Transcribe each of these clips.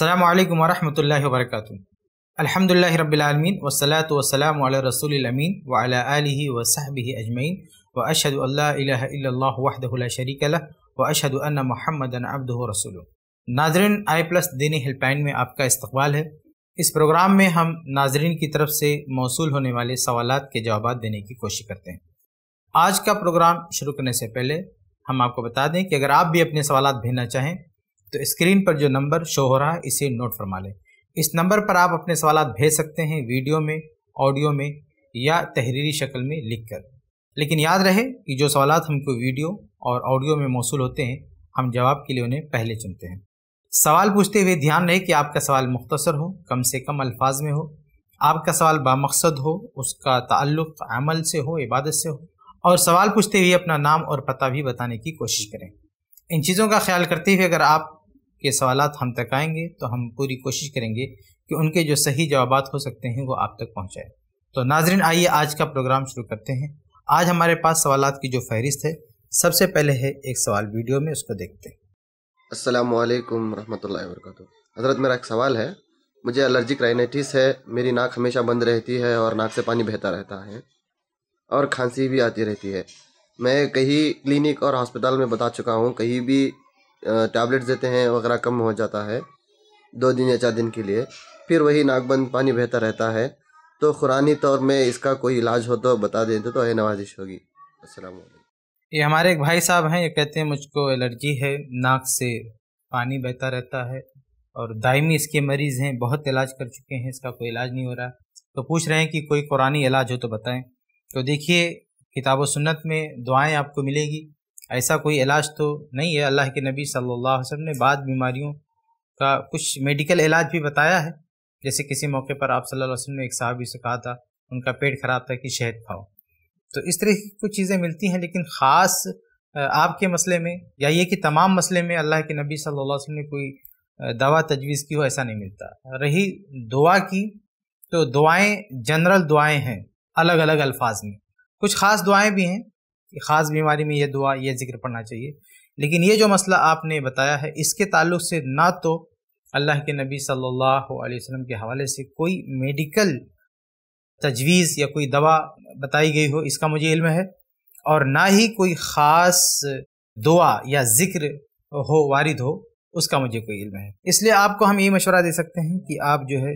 अल्लाम वरहमल वरक अलहमदिल्ल रबीआलमीन वसलात वसलम रसूलमीन वली वसहब अजमैन व अशद वहदल शरीक व अशद महमदन अब्द रसूल नाजरन आई प्लस दीनी हेल्पलाइन में आपका इस्तबाल है इस प्रोग्राम में हम नाजरन की तरफ से मौसू होने वाले सवाल के जवाब देने की कोशिश करते हैं आज का प्रोग्राम शुरू करने से पहले हम आपको बता दें कि अगर आप भी अपने सवाल भेजना चाहें तो स्क्रीन पर जो नंबर शो हो रहा है इसे नोट फरमा लें इस नंबर पर आप अपने सवाल भेज सकते हैं वीडियो में ऑडियो में या तहरीरी शक्ल में लिख कर लेकिन याद रहे कि जो सवाल हमको वीडियो और ऑडियो में मौसू होते हैं हम जवाब के लिए उन्हें पहले चुनते हैं सवाल पूछते हुए ध्यान रहे कि आपका सवाल मुख्तसर हो कम से कम अल्फाज में हो आपका सवाल बामकसद हो उसका ताल्लुक अमल से हो इबादत से हो और सवाल पूछते हुए अपना नाम और पता भी बताने की कोशिश करें इन चीज़ों का ख्याल करते हुए अगर आप के सवाल हम तक आएंगे तो हम पूरी कोशिश करेंगे कि उनके जो सही जवाब हो सकते हैं वो आप तक पहुँचाए तो नाजरन आइए आज का प्रोग्राम शुरू करते हैं आज हमारे पास सवाल की जो फहरिस्त है सबसे पहले है एक सवाल वीडियो में उसको देखते हैं अस्सलाम वालेकुम हज़रत मेरा एक सवाल है मुझे एलर्जिक राइनाइटिस है मेरी नाक हमेशा बंद रहती है और नाक से पानी बहता रहता है और खांसी भी आती रहती है मैं कहीं क्लिनिक और हॉस्पिटल में बता चुका हूँ कहीं भी टैबलेट देते हैं वगैरह कम हो जाता है दो दिन या चार दिन के लिए फिर वही नाकबंद पानी बेहतर रहता है तो ख़ुरानी तौर में इसका कोई इलाज हो तो बता दें तो ये तो नवाजिश होगी असलम ये हमारे एक भाई साहब हैं ये कहते हैं मुझको एलर्जी है नाक से पानी बहता रहता है और दायमी इसके मरीज़ हैं बहुत इलाज कर चुके हैं इसका कोई इलाज नहीं हो रहा तो पूछ रहे हैं कि कोई कुरानी इलाज हो तो बताएं तो देखिए किताब सुन्नत में दुआएं आपको मिलेगी ऐसा कोई इलाज तो नहीं है अल्लाह के नबी सल्लल्लाहु अलैहि वसल्लम ने बाद बीमारियों का कुछ मेडिकल इलाज भी बताया है जैसे किसी मौके पर आप सल्लल्लाहु अलैहि वसल्लम ने एक साहबी से कहा था उनका पेट ख़राब था कि शहद खाओ तो इस तरह की कुछ चीज़ें मिलती हैं लेकिन ख़ास आपके मसले में या ये कि तमाम मसले में अल्लाह के नबी सल वसम ने कोई दवा तजवीज़ की हो ऐसा नहीं मिलता रही दुआ की तो दुआएँ जनरल दुआएँ हैं अलग अलग अल्फाज में कुछ ख़ास दुआएँ भी हैं ख़ास बीमारी में यह दुआ यह जिक्र पढ़ना चाहिए लेकिन ये जो मसला आपने बताया है इसके ताल्लुक से ना तो अल्लाह के नबी सल्लल्लाहु अलैहि वसल्लम के हवाले से कोई मेडिकल तजवीज़ या कोई दवा बताई गई हो इसका मुझे इल्म है और ना ही कोई ख़ास दुआ या ज़िक्र हो वारिद हो उसका मुझे कोई इल्म है इसलिए आपको हम ये मशवरा दे सकते हैं कि आप जो है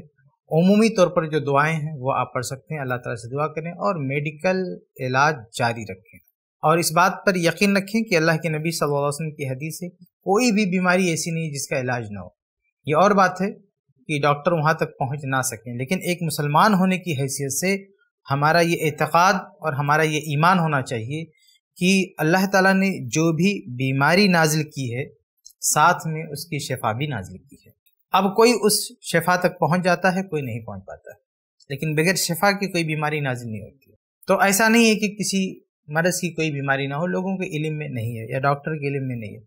अमूमी तौर पर जो दुआएं हैं वो आप पढ़ सकते हैं अल्लाह ताला से दुआ करें और मेडिकल इलाज जारी रखें और इस बात पर यकीन रखें कि अल्लाह के नबी सल्लल्लाहु अलैहि वसल्लम की हदीस है कोई भी बीमारी ऐसी नहीं जिसका इलाज ना हो ये और बात है कि डॉक्टर वहाँ तक पहुँच ना सकें लेकिन एक मुसलमान होने की हैसियत से हमारा ये एतक़ाद और हमारा ये ईमान होना चाहिए कि अल्लाह ताला ने जो भी बीमारी नाजिल की है साथ में उसकी शफा भी नाजिल की है अब कोई उस शफा तक पहुँच जाता है कोई नहीं पहुँच पाता लेकिन बगैर शफा की कोई बीमारी नाजिल नहीं होती तो ऐसा नहीं है कि किसी मर्ज की कोई बीमारी ना हो लोगों के इलम में नहीं है या डॉक्टर के इलम में नहीं है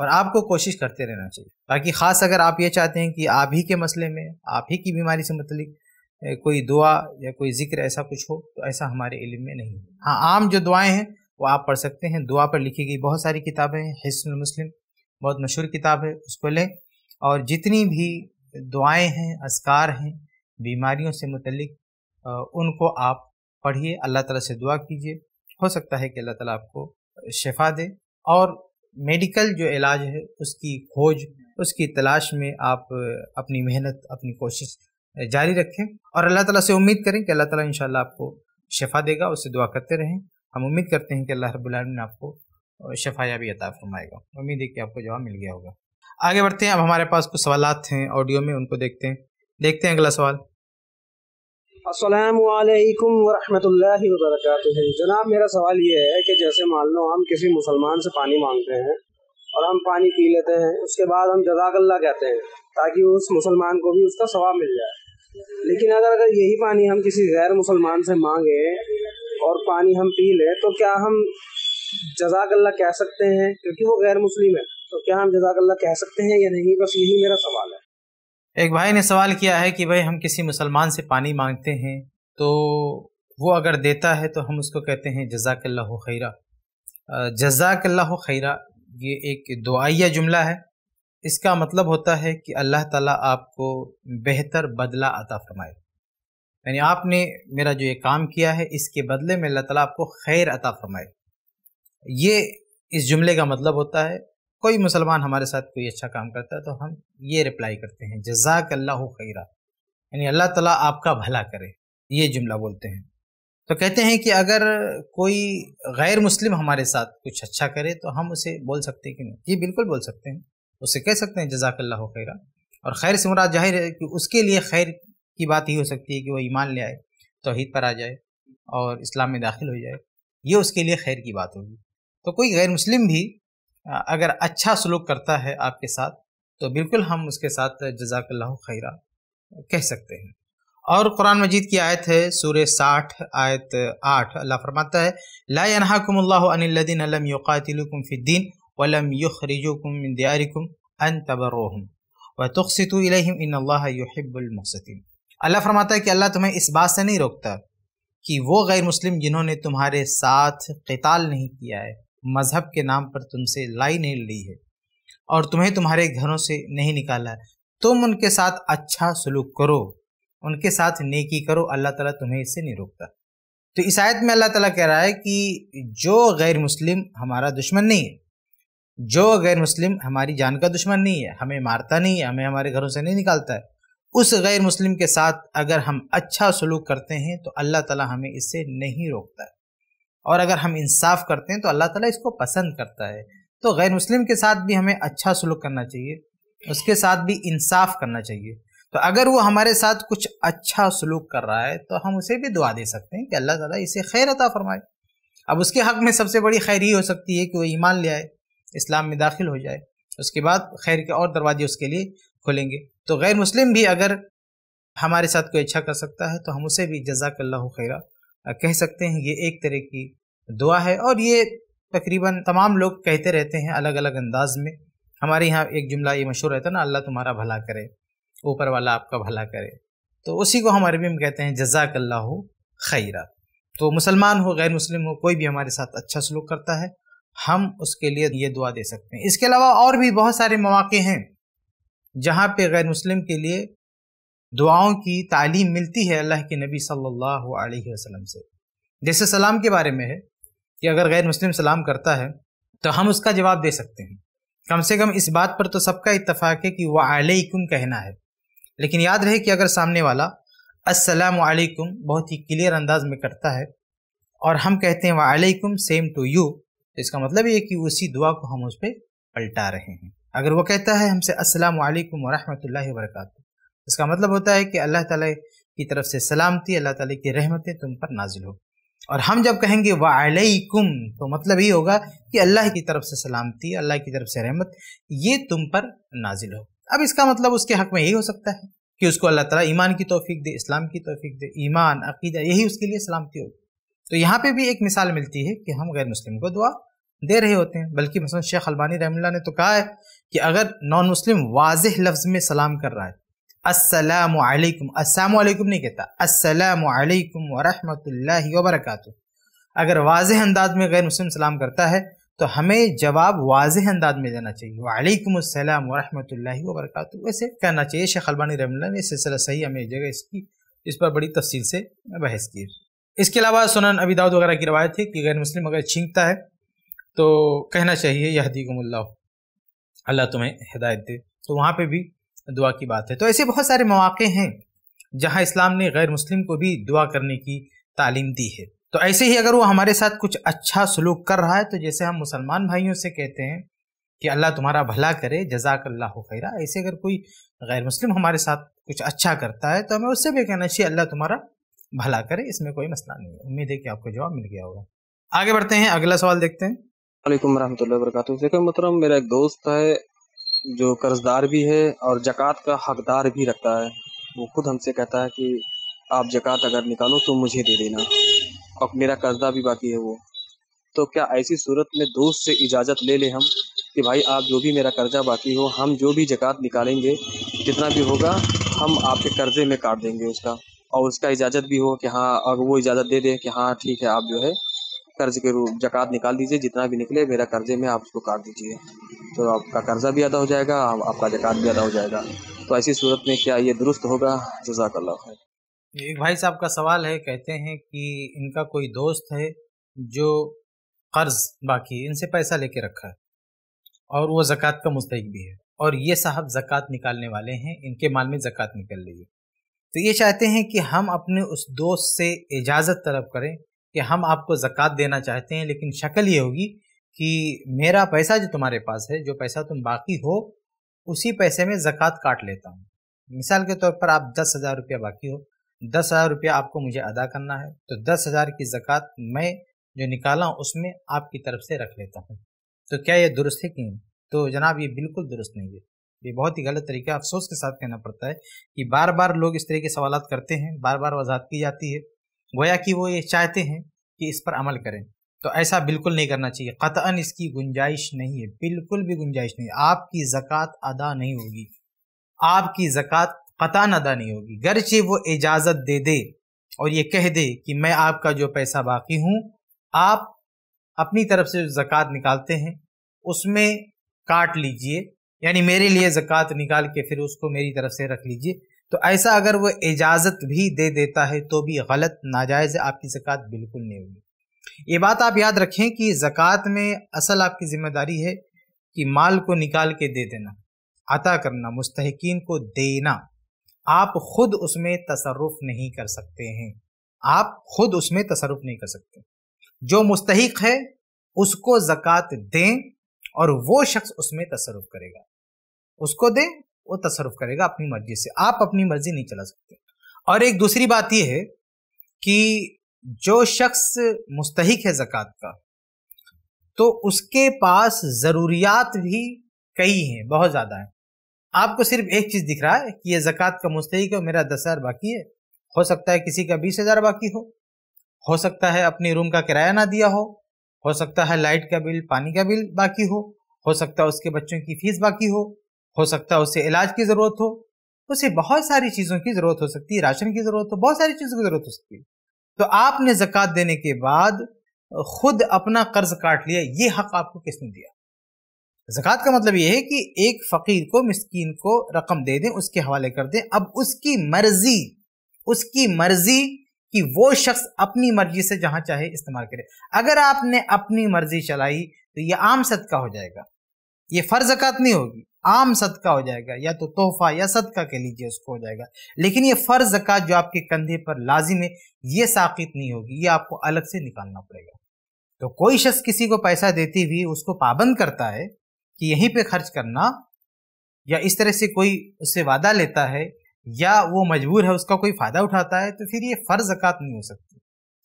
और आपको कोशिश करते रहना चाहिए बाकी ख़ास अगर आप ये चाहते हैं कि आप ही के मसले में आप ही की बीमारी से मतलब कोई दुआ या कोई जिक्र ऐसा कुछ हो तो ऐसा हमारे इलम में नहीं है हाँ आम जो दुआएँ हैं वो आप पढ़ सकते हैं दुआ पर लिखी गई बहुत सारी किताबें हैं हिस्सन मुस्लिम बहुत मशहूर किताब है उसको लें और जितनी भी दुआएँ हैं असकार हैं बीमारियों से मतलब उनको आप पढ़िए अल्लाह ताला से दुआ कीजिए हो सकता है कि अल्लाह ताला आपको शफा दे और मेडिकल जो इलाज है उसकी खोज उसकी तलाश में आप अपनी मेहनत अपनी कोशिश जारी रखें और अल्लाह ताला से उम्मीद करें कि अल्लाह ताला इंशाल्लाह आपको शफा देगा उससे दुआ करते रहें हम उम्मीद करते हैं कि अल्लाह रब्बुल आपको शफायाबी अता फरमाएगा उम्मीद है कि आपको जवाब मिल गया होगा आगे बढ़ते हैं अब हमारे पास कुछ सवाल हैं ऑडियो में उनको देखते हैं देखते हैं अगला सवाल असलकम वरहमतुल्लि वरक जनाब मेरा सवाल ये है कि जैसे मान लो हम किसी मुसलमान से पानी मांगते हैं और हम पानी पी लेते हैं उसके बाद हम जजाकल्ला कहते हैं ताकि उस मुसलमान को भी उसका स्वाब मिल जाए लेकिन अगर अगर यही पानी हम किसी गैर मुसलमान से मांगे और पानी हम पी लें तो क्या हम जजाकल्ला कह सकते हैं क्योंकि वो गैर मुस्लिम है तो क्या हम जजाकल्ला कह सकते हैं या नहीं बस यही मेरा सवाल है एक भाई ने सवाल किया है कि भाई हम किसी मुसलमान से पानी मांगते हैं तो वो अगर देता है तो हम उसको कहते हैं जजाक अल्लाह खैरा अल्लाह खैरा ये एक दुआया जुमला है इसका मतलब होता है कि अल्लाह ताला आपको बेहतर बदला अता फरमाए यानी आपने मेरा जो ये काम किया है इसके बदले में अल्लाह ताला आपको खैर अता फरमाए ये इस जुमले का मतलब होता है कोई मुसलमान हमारे साथ कोई अच्छा काम करता है तो हम ये रिप्लाई करते हैं जजाक अल्लाह खैरा यानी अल्लाह ताला आपका भला करे ये जुमला बोलते हैं तो कहते हैं कि अगर कोई गैर मुस्लिम हमारे साथ कुछ अच्छा करे तो हम उसे बोल सकते हैं कि नहीं जी बिल्कुल बोल सकते हैं उसे कह सकते हैं अल्लाह खैरा और खैर से मुराद जाहिर है कि उसके लिए खैर की बात ही हो सकती है कि वो ईमान ले आए तोहद पर आ जाए और इस्लाम में दाखिल हो जाए ये उसके लिए खैर की बात होगी तो कोई गैर मुस्लिम भी अगर अच्छा सलूक करता है आपके साथ तो बिल्कुल हम उसके साथ जजाकल्ला खैरा कह सकते हैं और कुरान मजीद की आयत है सूर साठ आयत आठ अल्लाह फरमाता है ला अलम फ़िद्दीन वलम युखरिजुकुम दियारिकुम अन तबरोहम व तुखसितु इन अल्लाह फरमाता है कि अल्लाह तुम्हें इस बात से नहीं रोकता कि वो गैर मुस्लिम जिन्होंने तुम्हारे साथ कताल नहीं किया है मज़हब के नाम पर तुमसे लाई नहीं ली है और तुम्हें तुम्हारे घरों से नहीं निकाला है तुम उनके साथ अच्छा सलूक करो उनके साथ नेकी करो अल्लाह ताला तुम्हें इससे नहीं रोकता तो इस आयत में अल्लाह ताला कह रहा है कि जो गैर मुस्लिम हमारा दुश्मन नहीं है जो गैर मुस्लिम हमारी जान का दुश्मन नहीं है हमें मारता नहीं है हमें हमारे घरों से नहीं निकालता है उस गैर मुस्लिम के साथ अगर हम अच्छा सलूक करते हैं तो अल्लाह ताला हमें इससे नहीं रोकता है और अगर हम इंसाफ करते हैं तो अल्लाह ताला इसको पसंद करता है तो गैर मुस्लिम के साथ भी हमें अच्छा सलूक करना चाहिए उसके साथ भी इंसाफ करना चाहिए तो अगर वो हमारे साथ कुछ अच्छा सलूक कर रहा है तो हम उसे भी दुआ दे सकते हैं कि अल्लाह ताला इसे खैर अता फरमाए अब उसके हक़ में सबसे बड़ी खैर ही हो सकती है कि वह ईमान ले आए इस्लाम में दाखिल हो जाए उसके बाद खैर के और दरवाजे उसके लिए खुलेंगे तो गैर मुस्लिम भी अगर हमारे साथ कोई अच्छा कर सकता है तो हम उसे भी जजाकल्ला खैरा कह सकते हैं ये एक तरह की दुआ है और ये तकरीबन तमाम लोग कहते रहते हैं अलग अलग अंदाज में हमारे यहाँ एक जुमला ये मशहूर रहता है ना अल्लाह तुम्हारा भला करे ऊपर वाला आपका भला करे तो उसी को हम अरबी में कहते हैं जजाक अल्लाह खैरा तो मुसलमान हो गैर मुस्लिम हो कोई भी हमारे साथ अच्छा सलूक करता है हम उसके लिए ये दुआ दे सकते हैं इसके अलावा और भी बहुत सारे मौाक़े हैं जहाँ पे गैर मुस्लिम के लिए दुआओं की तालीम मिलती है अल्लाह के नबी सल्लल्लाहु अलैहि वसल्लम से जैसे सलाम के बारे में है कि अगर गैर मुस्लिम सलाम करता है तो हम उसका जवाब दे सकते हैं कम से कम इस बात पर तो सबका इतफाक़ है कि वालेकुम कहना है लेकिन याद रहे कि अगर सामने वाला अस्सलाम वालेकुम बहुत ही क्लियर अंदाज में करता है और हम कहते हैं वालेकुम सेम टू यू तो इसका मतलब ये कि उसी दुआ को हम उस पर पलटा रहे हैं अगर वो कहता है हमसे अस्सलाम वालेकुम वरहमतुल्लाहि वबरकातुहू इसका मतलब होता है कि अल्लाह ताला की तरफ से सलामती अल्लाह ताला की रहमतें तुम पर नाजिल हो और हम जब कहेंगे वालकुम तो मतलब ये होगा कि अल्लाह की तरफ से सलामती अल्लाह की तरफ से रहमत ये तुम पर नाजिल हो अब इसका मतलब उसके हक में यही हो सकता है कि उसको अल्लाह ताला ईमान की तोफ़ी दे इस्लाम की तोफ़ी दे ईमान अकीदा यही उसके लिए सलामती होगी तो यहाँ पर भी एक मिसाल मिलती है कि हम गैर मुस्लिम को दुआ दे रहे होते हैं बल्कि मसलन शेख अलबानी रहमल्ला ने तो कहा है कि अगर नॉन मुस्लिम वाज लफ्ज़ में सलाम कर रहा है अस्सलाम वालेकुम नहीं कहता अस्सलाम वरहि वबरक अगर वाज अंदाज में गैर मुस्लिम सलाम करता है तो हमें जवाब वाज अंदाज में देना चाहिए वालेकुम अस्सलाम वबरक वैसे कहना चाहिए शेख अलबानी रहमल्ला ने सिलसिला सही हमें जगह इसकी इस पर बड़ी तफसील से बहस की इसके अलावा सुनन अबी दाऊद वगैरह की रवायत थी कि गैर मुस्लिम अगर छींकता है तो कहना चाहिए यह यहदीकुमल्ला अल्लाह तुम्हें हिदायत दे तो वहाँ पे भी दुआ की बात है तो ऐसे बहुत सारे मौाक़े हैं जहाँ इस्लाम ने गैर मुस्लिम को भी दुआ करने की तालीम दी है तो ऐसे ही अगर वो हमारे साथ कुछ अच्छा सलूक कर रहा है तो जैसे हम मुसलमान भाइयों से कहते हैं कि अल्लाह तुम्हारा भला करे जजाक अल्लाह खैरा ऐसे अगर कोई गैर मुस्लिम हमारे साथ कुछ अच्छा करता है तो हमें उससे भी कहना चाहिए अल्लाह तुम्हारा भला करे इसमें कोई मसला नहीं है उम्मीद है कि आपको जवाब मिल गया होगा आगे बढ़ते हैं अगला सवाल देखते हैं वालेकुम मेरा एक दोस्त है जो कर्जदार भी है और जक़ात का हकदार भी रखता है वो खुद हमसे कहता है कि आप जक़ात अगर निकालो तो मुझे दे देना और मेरा कर्जा भी बाकी है वो तो क्या ऐसी सूरत में दोस्त से इजाज़त ले लें हम कि भाई आप जो भी मेरा कर्जा बाकी हो हम जो भी जक़ात निकालेंगे जितना भी होगा हम आपके कर्जे में काट देंगे उसका और उसका इजाज़त भी हो कि हाँ अगर वो इजाज़त दे दें कि हाँ ठीक है आप जो है कर्ज के रूप जक़ात निकाल दीजिए जितना भी निकले मेरा कर्जे में आप उसको काट दीजिए तो आपका कर्ज़ा भी अदा हो जाएगा आपका जक़ात भी अदा हो जाएगा तो ऐसी सूरत में क्या ये दुरुस्त होगा जजाकल्ला खैर एक भाई साहब का सवाल है कहते हैं कि इनका कोई दोस्त है जो कर्ज बाकी इनसे पैसा लेके रखा है और वो जक़ात का मुस्तक भी है और ये साहब जक़ात निकालने वाले हैं इनके माल में जक़ात निकल रही है तो ये चाहते हैं कि हम अपने उस दोस्त से इजाज़त तलब करें कि हम आपको जक़ात देना चाहते हैं लेकिन शक्ल ये होगी कि मेरा पैसा जो तुम्हारे पास है जो पैसा तुम बाकी हो उसी पैसे में ज़क़़त काट लेता हूँ मिसाल के तौर पर आप दस हज़ार रुपया बाकी हो दस हज़ार रुपया आपको मुझे अदा करना है तो दस हज़ार की ज़क़़त मैं जो निकाला हूँ उसमें आपकी तरफ से रख लेता हूँ तो क्या ये दुरुस्त है कि नहीं तो जनाब ये बिल्कुल दुरुस्त नहीं है ये बहुत ही गलत तरीका अफसोस के साथ कहना पड़ता है कि बार बार लोग इस तरह के सवाल करते हैं बार बार वजात की जाती है गोया कि वो ये चाहते हैं कि इस पर अमल करें तो ऐसा बिल्कुल नहीं करना चाहिए क़तन इसकी गुंजाइश नहीं है बिल्कुल भी गुंजाइश नहीं आपकी ज़क़़त अदा नहीं होगी आपकी ज़क़़त क़तान अदा नहीं होगी गरचे वो इजाज़त दे दे और ये कह दे कि मैं आपका जो पैसा बाकी हूँ आप अपनी तरफ से ज़क़़त निकालते हैं उसमें काट लीजिए यानी मेरे लिए ज़क़़त निकाल के फिर उसको मेरी तरफ से रख लीजिए तो ऐसा अगर वो इजाज़त भी दे देता है तो भी गलत नाजायज़ आपकी ज़क़़त बिल्कुल नहीं होगी ये बात आप याद रखें कि ज़क़़त में असल आपकी ज़िम्मेदारी है कि माल को निकाल के दे देना अता करना मुस्तकिन को देना आप खुद उसमें तसरफ नहीं कर सकते हैं आप खुद उसमें तसरफ नहीं कर सकते जो मुस्तक है उसको ज़क़़त दें और वो शख्स उसमें तसरफ करेगा उसको दें वो तसरफ करेगा अपनी मर्ज़ी से आप अपनी मर्ज़ी नहीं चला सकते और एक दूसरी बात यह है कि जो शख्स मुस्तक है ज़क़़त का तो उसके पास ज़रूरियात भी कई हैं बहुत ज़्यादा हैं आपको सिर्फ एक चीज़ दिख रहा है कि यह ज़क़़त का मुस्तक है मेरा दस हज़ार बाकी है हो सकता है किसी का बीस हज़ार बाकी हो हो सकता है अपने रूम का किराया ना दिया हो हो सकता है लाइट का बिल पानी का बिल बाकी हो हो सकता है उसके बच्चों की फ़ीस बाकी हो हो सकता है उसे इलाज की ज़रूरत हो उसे बहुत सारी चीज़ों की ज़रूरत हो सकती है राशन की ज़रूरत हो बहुत सारी चीज़ों की ज़रूरत हो सकती है तो आपने जक़ात देने के बाद खुद अपना कर्ज काट लिया ये हक आपको किसने दिया जक़ात का मतलब यह है कि एक फ़कीर को मिस्कीन को रकम दे दें उसके हवाले कर दें अब उसकी मर्जी उसकी मर्जी कि वो शख्स अपनी मर्जी से जहां चाहे इस्तेमाल करे अगर आपने अपनी मर्जी चलाई तो ये आम सदका हो जाएगा ये फ़र्ज ज़क़़त नहीं होगी आम सदका हो जाएगा या तो तोहफा या सदका कह लीजिए उसको हो जाएगा लेकिन ये फ़र्ज जक़ात जो आपके कंधे पर लाजिम है ये साकित नहीं होगी ये आपको अलग से निकालना पड़ेगा तो कोई शख्स किसी को पैसा देते हुए उसको पाबंद करता है कि यहीं पे खर्च करना या इस तरह से कोई उससे वादा लेता है या वो मजबूर है उसका कोई फ़ायदा उठाता है तो फिर ये फ़र्ज जक़ात नहीं हो सकती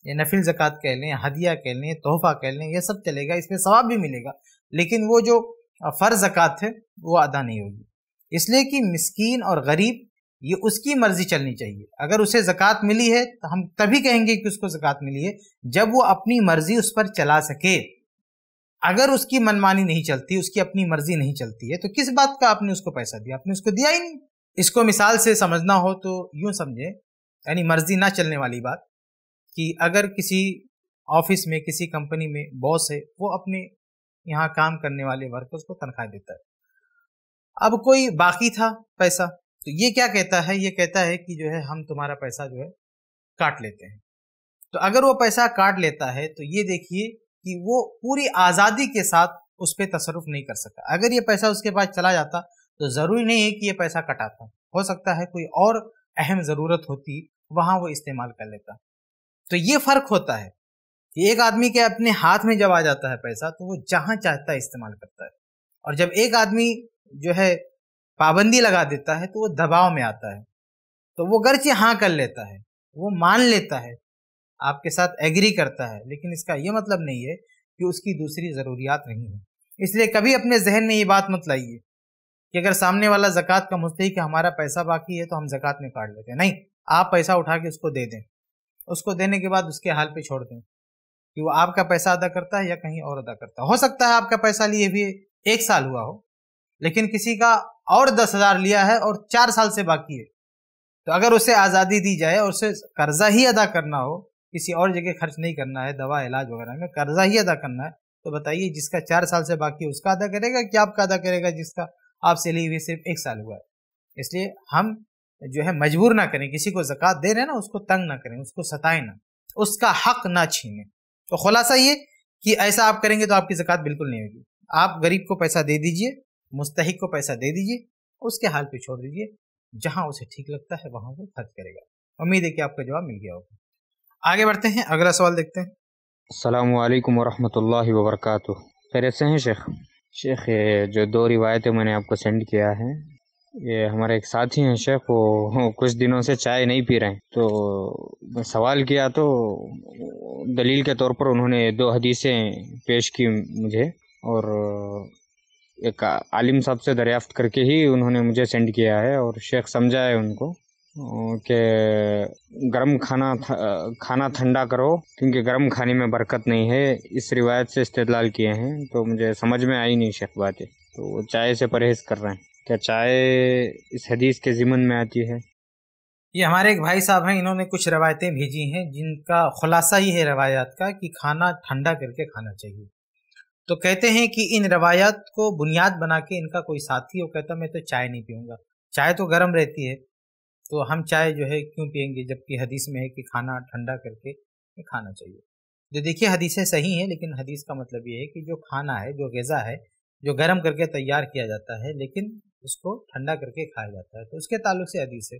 ये नफिल जक़ात कह लें हदिया कह लें तोहफ़ा कह लें यह सब चलेगा इसमें सवाब भी मिलेगा लेकिन वो जो फ़र्ज ज़क़़त है वो अदा नहीं होगी इसलिए कि मिसकीन और गरीब ये उसकी मर्ज़ी चलनी चाहिए अगर उसे ज़क़़त मिली है तो हम तभी कहेंगे कि उसको ज़क़़त मिली है जब वो अपनी मर्ज़ी उस पर चला सके अगर उसकी मनमानी नहीं चलती उसकी अपनी मर्ज़ी नहीं चलती है तो किस बात का आपने उसको पैसा दिया आपने उसको दिया ही नहीं इसको मिसाल से समझना हो तो यूँ समझें यानी मर्ज़ी ना चलने वाली बात कि अगर किसी ऑफिस में किसी कंपनी में बॉस है वो अपने यहाँ काम करने वाले वर्कर्स को तनख्वाह देता है अब कोई बाकी था पैसा तो ये क्या कहता है ये कहता है कि जो है हम तुम्हारा पैसा जो है काट लेते हैं तो अगर वो पैसा काट लेता है तो ये देखिए कि वो पूरी आज़ादी के साथ उस पर तसरफ नहीं कर सकता अगर ये पैसा उसके पास चला जाता तो ज़रूरी नहीं है कि ये पैसा कटाता हो सकता है कोई और अहम ज़रूरत होती वहां वो इस्तेमाल कर लेता तो ये फ़र्क होता है एक आदमी के अपने हाथ में जब आ जाता है पैसा तो वो जहाँ चाहता है इस्तेमाल करता है और जब एक आदमी जो है पाबंदी लगा देता है तो वो दबाव में आता है तो वो गर्चे हाँ कर लेता है वो मान लेता है आपके साथ एग्री करता है लेकिन इसका ये मतलब नहीं है कि उसकी दूसरी ज़रूरियात नहीं है इसलिए कभी अपने जहन में ये बात मत लाइए कि अगर सामने वाला जक़ात का मुस्तक कि हमारा पैसा बाकी है तो हम जक़ात में काट लेते हैं नहीं आप पैसा उठा के उसको दे दें उसको देने के बाद उसके हाल पे छोड़ दें कि वो आपका पैसा अदा करता है या कहीं और अदा करता है हो सकता है आपका पैसा लिए भी एक साल हुआ हो लेकिन किसी का और दस हजार लिया है और चार साल से बाकी है तो अगर उसे आज़ादी दी जाए और उसे कर्जा ही अदा करना हो किसी और जगह खर्च नहीं करना है दवा इलाज वगैरह में कर्जा ही अदा करना है तो बताइए जिसका चार साल से बाकी है उसका अदा करेगा कि आपका अदा करेगा जिसका आपसे लिए हुए सिर्फ एक साल हुआ है इसलिए हम जो है मजबूर ना करें किसी को जक़ात दे रहे हैं ना उसको तंग ना करें उसको सताए ना उसका हक ना छीने तो खुलासा ये कि ऐसा आप करेंगे तो आपकी जक़ात बिल्कुल नहीं होगी आप गरीब को पैसा दे दीजिए मुस्तक को पैसा दे दीजिए उसके हाल पे छोड़ दीजिए जहाँ उसे ठीक लगता है वहां वो खर्च करेगा उम्मीद है कि आपका जवाब मिल गया होगा आगे बढ़ते हैं अगला सवाल देखते हैं असलकम वरहमल वबरक खैरियत से हैं शेख शेख जो दो रिवायतें मैंने आपको सेंड किया है ये हमारे एक साथी हैं शेफ वो कुछ दिनों से चाय नहीं पी रहे हैं तो सवाल किया तो दलील के तौर पर उन्होंने दो हदीसें पेश की मुझे और एक आलिम साहब से दरियाफ्त करके ही उन्होंने मुझे सेंड किया है और शेख समझा है उनको कि गर्म खाना था, खाना ठंडा करो क्योंकि गर्म खाने में बरकत नहीं है इस रिवायत से इस्तेदलाल किए हैं तो मुझे समझ में आई नहीं शेख बातें तो वो चाय से परहेज़ कर रहे हैं क्या चाय इस हदीस के ज़िमन में आती है ये हमारे एक भाई साहब हैं इन्होंने कुछ रवायतें भेजी हैं जिनका खुलासा ही है रवायात का कि खाना ठंडा करके खाना चाहिए तो कहते हैं कि इन रवायात को बुनियाद बना के इनका कोई साथी हो कहता मैं तो चाय नहीं पीऊँगा चाय तो गर्म रहती है तो हम चाय जो है क्यों पियेंगे जबकि हदीस में है कि खाना ठंडा करके खाना चाहिए जो तो देखिए हदीसें सही हैं लेकिन हदीस का मतलब ये है कि जो खाना है जो गज़ा है जो गर्म करके तैयार किया जाता है लेकिन उसको ठंडा करके खाया जाता है तो उसके ताल्लुक से हदीस है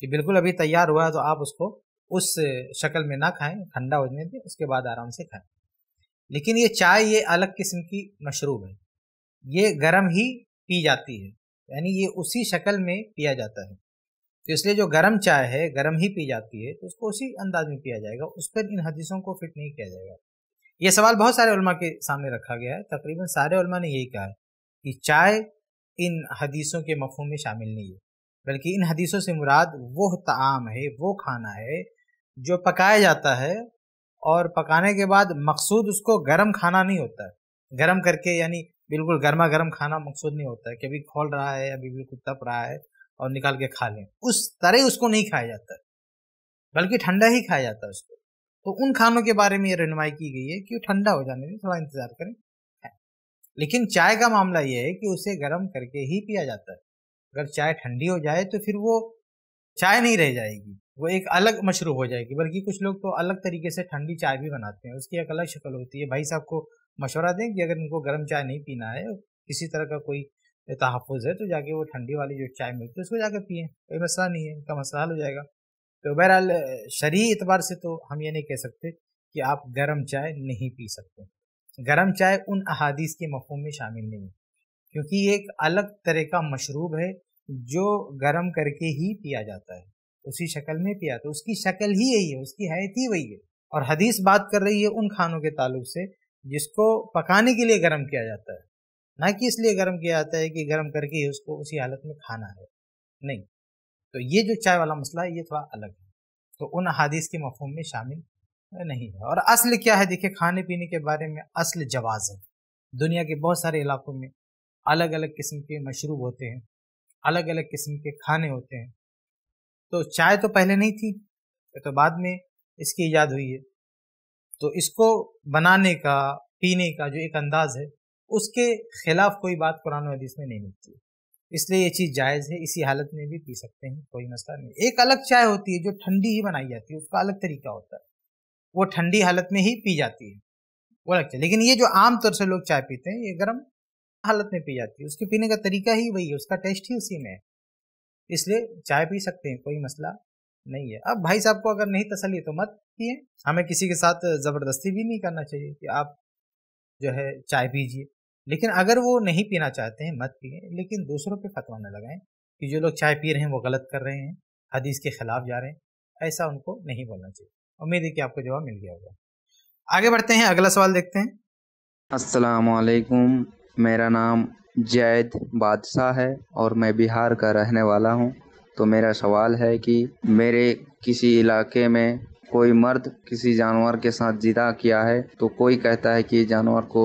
कि बिल्कुल अभी तैयार हुआ है तो आप उसको उस शक्ल में ना खाएं ठंडा हो जाने दें उसके बाद आराम से खाएं लेकिन ये चाय ये अलग किस्म की मशरूब है ये गर्म ही पी जाती है यानी ये उसी शक्ल में पिया जाता है तो इसलिए जो गर्म चाय है गर्म ही पी जाती है तो उसको उसी अंदाज में पिया जाएगा उस पर इन हदीसों को फिट नहीं किया जाएगा ये सवाल बहुत सारे उलमा के सामने रखा गया है तकरीबन सारे उलमा ने यही कहा है कि चाय इन हदीसों के मफहम में शामिल नहीं है बल्कि इन हदीसों से मुराद वो ताम है वो खाना है जो पकाया जाता है और पकाने के बाद मकसूद उसको गर्म खाना नहीं होता है गर्म करके यानी बिल्कुल गर्मा गर्म खाना मकसूद नहीं होता है कि अभी खोल रहा है अभी बिल्कुल तप रहा है और निकाल के खा लें उस तरह उसको नहीं खाया जाता बल्कि ठंडा ही खाया जाता है उसको तो उन खानों के बारे में ये रहनमाई की गई है कि वो ठंडा हो जाने में थोड़ा इंतज़ार करें लेकिन चाय का मामला यह है कि उसे गर्म करके ही पिया जाता है अगर चाय ठंडी हो जाए तो फिर वो चाय नहीं रह जाएगी वो एक अलग मशरूब हो जाएगी बल्कि कुछ लोग तो अलग तरीके से ठंडी चाय भी बनाते हैं उसकी एक अलग शक्ल होती है भाई साहब को मशवरा दें कि अगर इनको गर्म चाय नहीं पीना है किसी तरह का कोई तहफ़ है तो जाके वो ठंडी वाली जो चाय मिलती है उसको जाके पिए कोई मसला नहीं है इनका मसला हल हो जाएगा तो बहरहाल शरी एतबार से तो हम ये नहीं कह सकते कि आप गर्म चाय नहीं पी सकते गरम चाय उन अहादीस के मफहम में शामिल नहीं है क्योंकि ये एक अलग तरह का मशरूब है जो गर्म करके ही पिया जाता है उसी शक्ल में पिया तो उसकी शक्ल ही यही है उसकी हैत ही वही है और हदीस बात कर रही है उन खानों के ताल्लुक से जिसको पकाने के लिए गर्म किया जाता है ना कि इसलिए गर्म किया जाता है कि गर्म करके ही उसको उसी हालत में खाना है नहीं तो ये जो चाय वाला मसला है ये थोड़ा अलग है तो उन अहादीस के मफहम में शामिल नहीं है और असल क्या है देखिए खाने पीने के बारे में असल जवाज़ है दुनिया के बहुत सारे इलाकों में अलग अलग किस्म के मशरूब होते हैं अलग अलग किस्म के खाने होते हैं तो चाय तो पहले नहीं थी तो बाद में इसकी ईजाद हुई है तो इसको बनाने का पीने का जो एक अंदाज़ है उसके खिलाफ कोई बात कुरान हदीस में नहीं मिलती इसलिए ये चीज़ जायज़ है इसी हालत में भी पी सकते हैं कोई मसला नहीं एक अलग चाय होती है जो ठंडी ही बनाई जाती है उसका अलग तरीका होता है वो ठंडी हालत में ही पी जाती है वो लगता है लेकिन ये जो आमतौर से लोग चाय पीते हैं ये गर्म हालत में पी जाती है उसके पीने का तरीका ही वही है उसका टेस्ट ही उसी में है इसलिए चाय पी सकते हैं कोई मसला नहीं है अब भाई साहब को अगर नहीं तसली तो मत पिए हमें किसी के साथ ज़बरदस्ती भी नहीं करना चाहिए कि आप जो है चाय पीजिए लेकिन अगर वो नहीं पीना चाहते हैं मत पिए लेकिन दूसरों पर फतवा न लगाएं कि जो लोग चाय पी रहे हैं वो गलत कर रहे हैं हदीस के ख़िलाफ़ जा रहे हैं ऐसा उनको नहीं बोलना चाहिए उम्मीद है कि आपको जवाब मिल गया होगा आगे बढ़ते हैं अगला सवाल देखते हैं वालेकुम मेरा नाम जैद बादशाह है और मैं बिहार का रहने वाला हूँ तो मेरा सवाल है कि मेरे किसी इलाके में कोई मर्द किसी जानवर के साथ जिदा किया है तो कोई कहता है कि जानवर को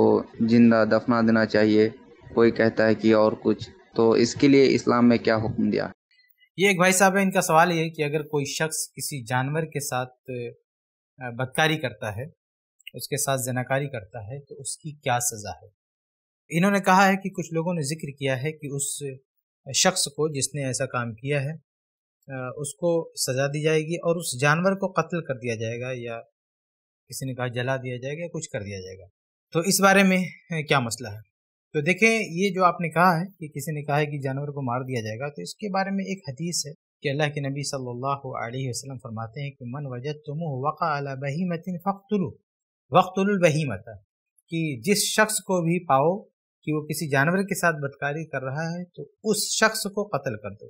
जिंदा दफना देना चाहिए कोई कहता है कि और कुछ तो इसके लिए इस्लाम में क्या हुक्म दिया ये एक भाई साहब है इनका सवाल ये है कि अगर कोई शख्स किसी जानवर के साथ बदकारी करता है उसके साथ जनाकारी करता है तो उसकी क्या सज़ा है इन्होंने कहा है कि कुछ लोगों ने जिक्र किया है कि उस शख्स को जिसने ऐसा काम किया है उसको सज़ा दी जाएगी और उस जानवर को कत्ल कर दिया जाएगा या किसी ने कहा जला दिया जाएगा या कुछ कर दिया जाएगा तो इस बारे में क्या मसला है तो देखें ये जो आपने कहा है कि किसी ने कहा है कि जानवर को मार दिया जाएगा तो इसके बारे में एक हदीस है कि अल्लाह के नबी सल्लल्लाहु अलैहि वसल्लम फरमाते हैं कि मन वजत तुम वक़ा अला बहीमतिन फ़ख्तुलु कि जिस शख्स को भी पाओ कि वो किसी जानवर के साथ बदकारी कर रहा है तो उस शख्स को कत्ल कर दो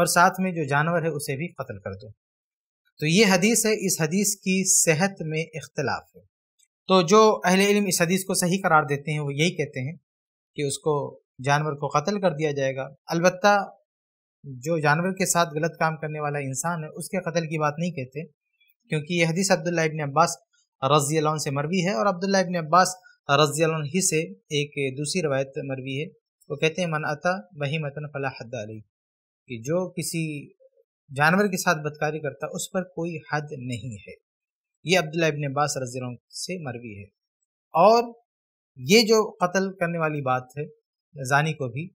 और साथ में जो जानवर है उसे भी कत्ल कर दो तो ये हदीस है इस हदीस की सेहत में इख्तलाफ है तो जो अहले इल्म इस हदीस को सही करार देते हैं वो यही कहते हैं कि उसको जानवर को कत्ल कर दिया जाएगा अलबत्ता जो जानवर के साथ गलत काम करने वाला इंसान है उसके कत्ल की बात नहीं कहते क्योंकि यह हदीस अब्दुल्ला इबन अब्बास रजी से मरवी है और अब्दुल्ला इबन अब्बास रजी ही से एक दूसरी रवायत मरवी है वो कहते हैं मन अता वही मतन फला हद अली कि जो किसी जानवर के साथ बदकारी करता उस पर कोई हद नहीं है ये अब्दुल्ला इबन अब्बास रजी से मरवी है और ये जो कत्ल करने वाली बात है जानी को भी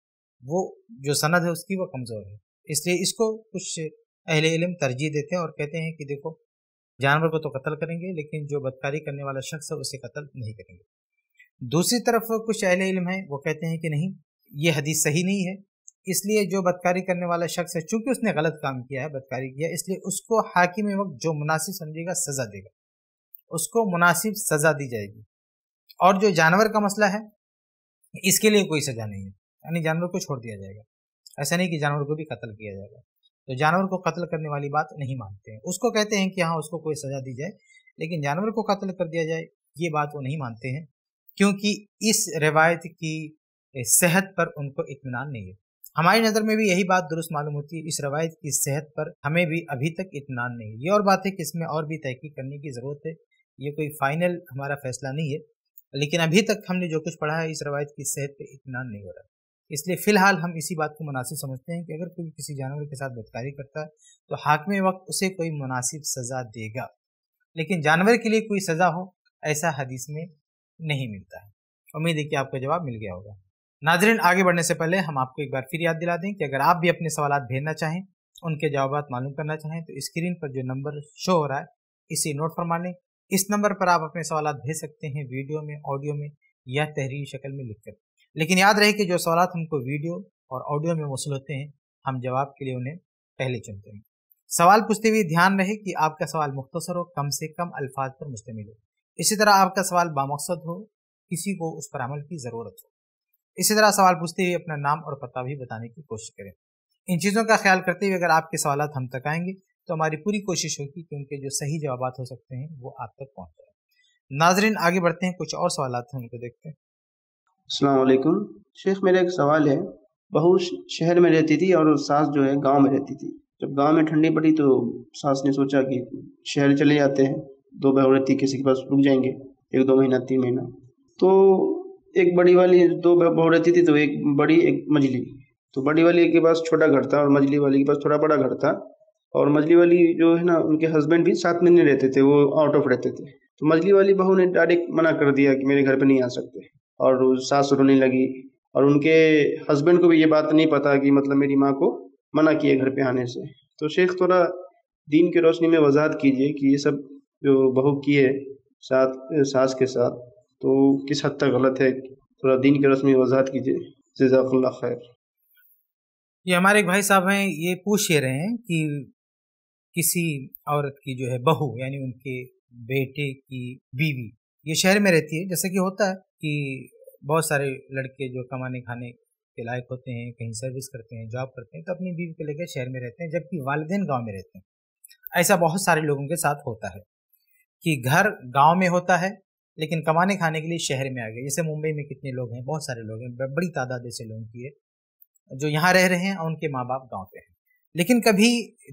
वो जो सनद है उसकी वो कमज़ोर है इसलिए इसको कुछ अहल इलम तरजीह देते हैं और कहते हैं कि देखो जानवर को तो कत्ल करेंगे लेकिन जो बदकारी करने वाला शख्स है उसे कत्ल नहीं करेंगे दूसरी तरफ कुछ अहल इलम है वो कहते हैं कि नहीं ये हदीस सही नहीं है इसलिए जो बदकारी करने वाला शख्स है चूंकि उसने गलत काम किया है बदकारी किया इसलिए उसको हाकिम वक्त जो मुनासिब समझेगा सज़ा देगा उसको मुनासिब सज़ा दी जाएगी और जो जानवर का मसला है इसके लिए कोई सज़ा नहीं है यानी जानवर को छोड़ दिया जाएगा ऐसा नहीं कि जानवर को भी कत्ल किया जाएगा तो जानवर को कत्ल करने वाली बात नहीं मानते हैं उसको कहते हैं कि हाँ उसको कोई सज़ा दी जाए लेकिन जानवर को कत्ल कर दिया जाए ये बात वो नहीं मानते हैं क्योंकि इस रिवायत की सेहत पर उनको इतमान नहीं है हमारी नज़र में भी यही बात दुरुस्त मालूम होती है इस रवायत की सेहत पर हमें भी अभी तक इतमान नहीं है ये और बात है कि इसमें और भी तहकीक करने की ज़रूरत है ये कोई फ़ाइनल हमारा फैसला नहीं है लेकिन अभी तक हमने जो कुछ पढ़ा है इस रवायत की सेहत पर इतमान नहीं हो रहा इसलिए फ़िलहाल हम इसी बात को मुनासिब समझते हैं कि अगर कोई किसी जानवर के साथ बदकारी करता है तो हाकम वक्त उसे कोई मुनासिब सज़ा देगा लेकिन जानवर के लिए कोई सज़ा हो ऐसा हदीस में नहीं मिलता है उम्मीद है कि आपका जवाब मिल गया होगा नाजरन आगे बढ़ने से पहले हम आपको एक बार फिर याद दिला दें कि अगर आप भी अपने सवाल भेजना चाहें उनके जवाब मालूम करना चाहें तो स्क्रीन पर जो नंबर शो हो रहा है इसे नोट फरमा लें इस नंबर पर आप अपने सवाल भेज सकते हैं वीडियो में ऑडियो में या तहरीरी शक्ल में लिख कर लेकिन याद रहे कि जो सवाल हमको वीडियो और ऑडियो में मौसू होते हैं हम जवाब के लिए उन्हें पहले चुनते हैं सवाल पूछते हुए ध्यान रहे कि आपका सवाल मुख्तसर हो कम से कम अल्फाज पर मुश्तमिल हो इसी तरह आपका सवाल बामकसद हो किसी को उस पर अमल की ज़रूरत हो इसी तरह सवाल पूछते हुए अपना नाम और पता भी बताने की कोशिश करें इन चीज़ों का ख्याल करते हुए अगर आपके सवाल हम तक आएंगे तो हमारी पूरी कोशिश होगी कि उनके जो सही जवाब हो सकते हैं वो आप तक पहुँच जाए नाजरन आगे बढ़ते हैं कुछ और सवाल हम उनको देखते हैं अलैक्म शेख मेरा एक सवाल है बहू शहर में रहती थी और सास जो है गांव में रहती थी जब गांव में ठंडी पड़ी तो सास ने सोचा कि शहर चले जाते हैं दो बहू रहती किसी के पास रुक जाएंगे एक दो महीना तीन महीना तो एक बड़ी वाली दो बहू रहती थी तो एक बड़ी एक मजली तो बड़ी वाली के पास छोटा घर था और मजली वाली के पास थोड़ा बड़ा घर था और मजली वाली जो है ना उनके हस्बैंड भी साथ में नहीं रहते थे वो आउट ऑफ रहते थे तो मजली वाली बहू ने डायरेक्ट मना कर दिया कि मेरे घर पर नहीं आ सकते और सास रोने लगी और उनके हस्बैंड को भी ये बात नहीं पता कि मतलब मेरी माँ को मना किए घर पे आने से तो शेख थोड़ा दीन की रोशनी में वजाहत कीजिए कि ये सब जो बहू किए साथ सास के साथ तो किस हद तक गलत है थोड़ा दीन की रोशनी में वजाहत कीजिए जजाकल्ला खैर ये हमारे एक भाई साहब हैं ये पूछ ये रहे हैं कि किसी औरत की जो है बहू यानी उनके बेटे की बीवी ये शहर में रहती है जैसे कि होता है कि बहुत सारे लड़के जो कमाने खाने के लायक होते हैं कहीं सर्विस करते हैं जॉब करते हैं तो अपनी बीवी को लेकर शहर में रहते हैं जबकि वालदेन गांव में रहते हैं ऐसा बहुत सारे लोगों के साथ होता है कि घर गांव में होता है लेकिन कमाने खाने के लिए शहर में आ गए जैसे मुंबई में कितने लोग हैं बहुत सारे लोग हैं बड़ी तादाद ऐसे लोगों की है जो यहाँ रह रहे हैं और उनके माँ बाप गाँव पे हैं लेकिन कभी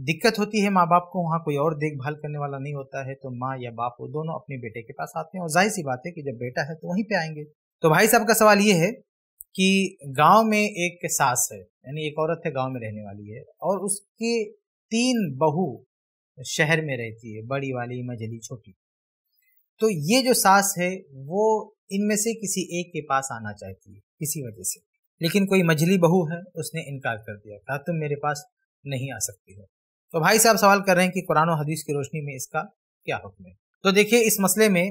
दिक्कत होती है माँ बाप को वहाँ कोई और देखभाल करने वाला नहीं होता है तो माँ या बाप वो दोनों अपने बेटे के पास आते हैं और जाहिर सी बात है कि जब बेटा है तो वहीं पे आएंगे तो भाई साहब का सवाल ये है कि गांव में एक सास है यानी एक औरत है गांव में रहने वाली है और उसके तीन बहू शहर में रहती है बड़ी वाली मझली छोटी तो ये जो सास है वो इनमें से किसी एक के पास आना चाहती है किसी वजह से लेकिन कोई मझली बहू है उसने इनकार कर दिया कहा तुम मेरे पास नहीं आ सकती है तो भाई साहब सवाल कर रहे हैं कि कुरान और हदीस की रोशनी में इसका क्या हुक्म है तो देखिए इस मसले में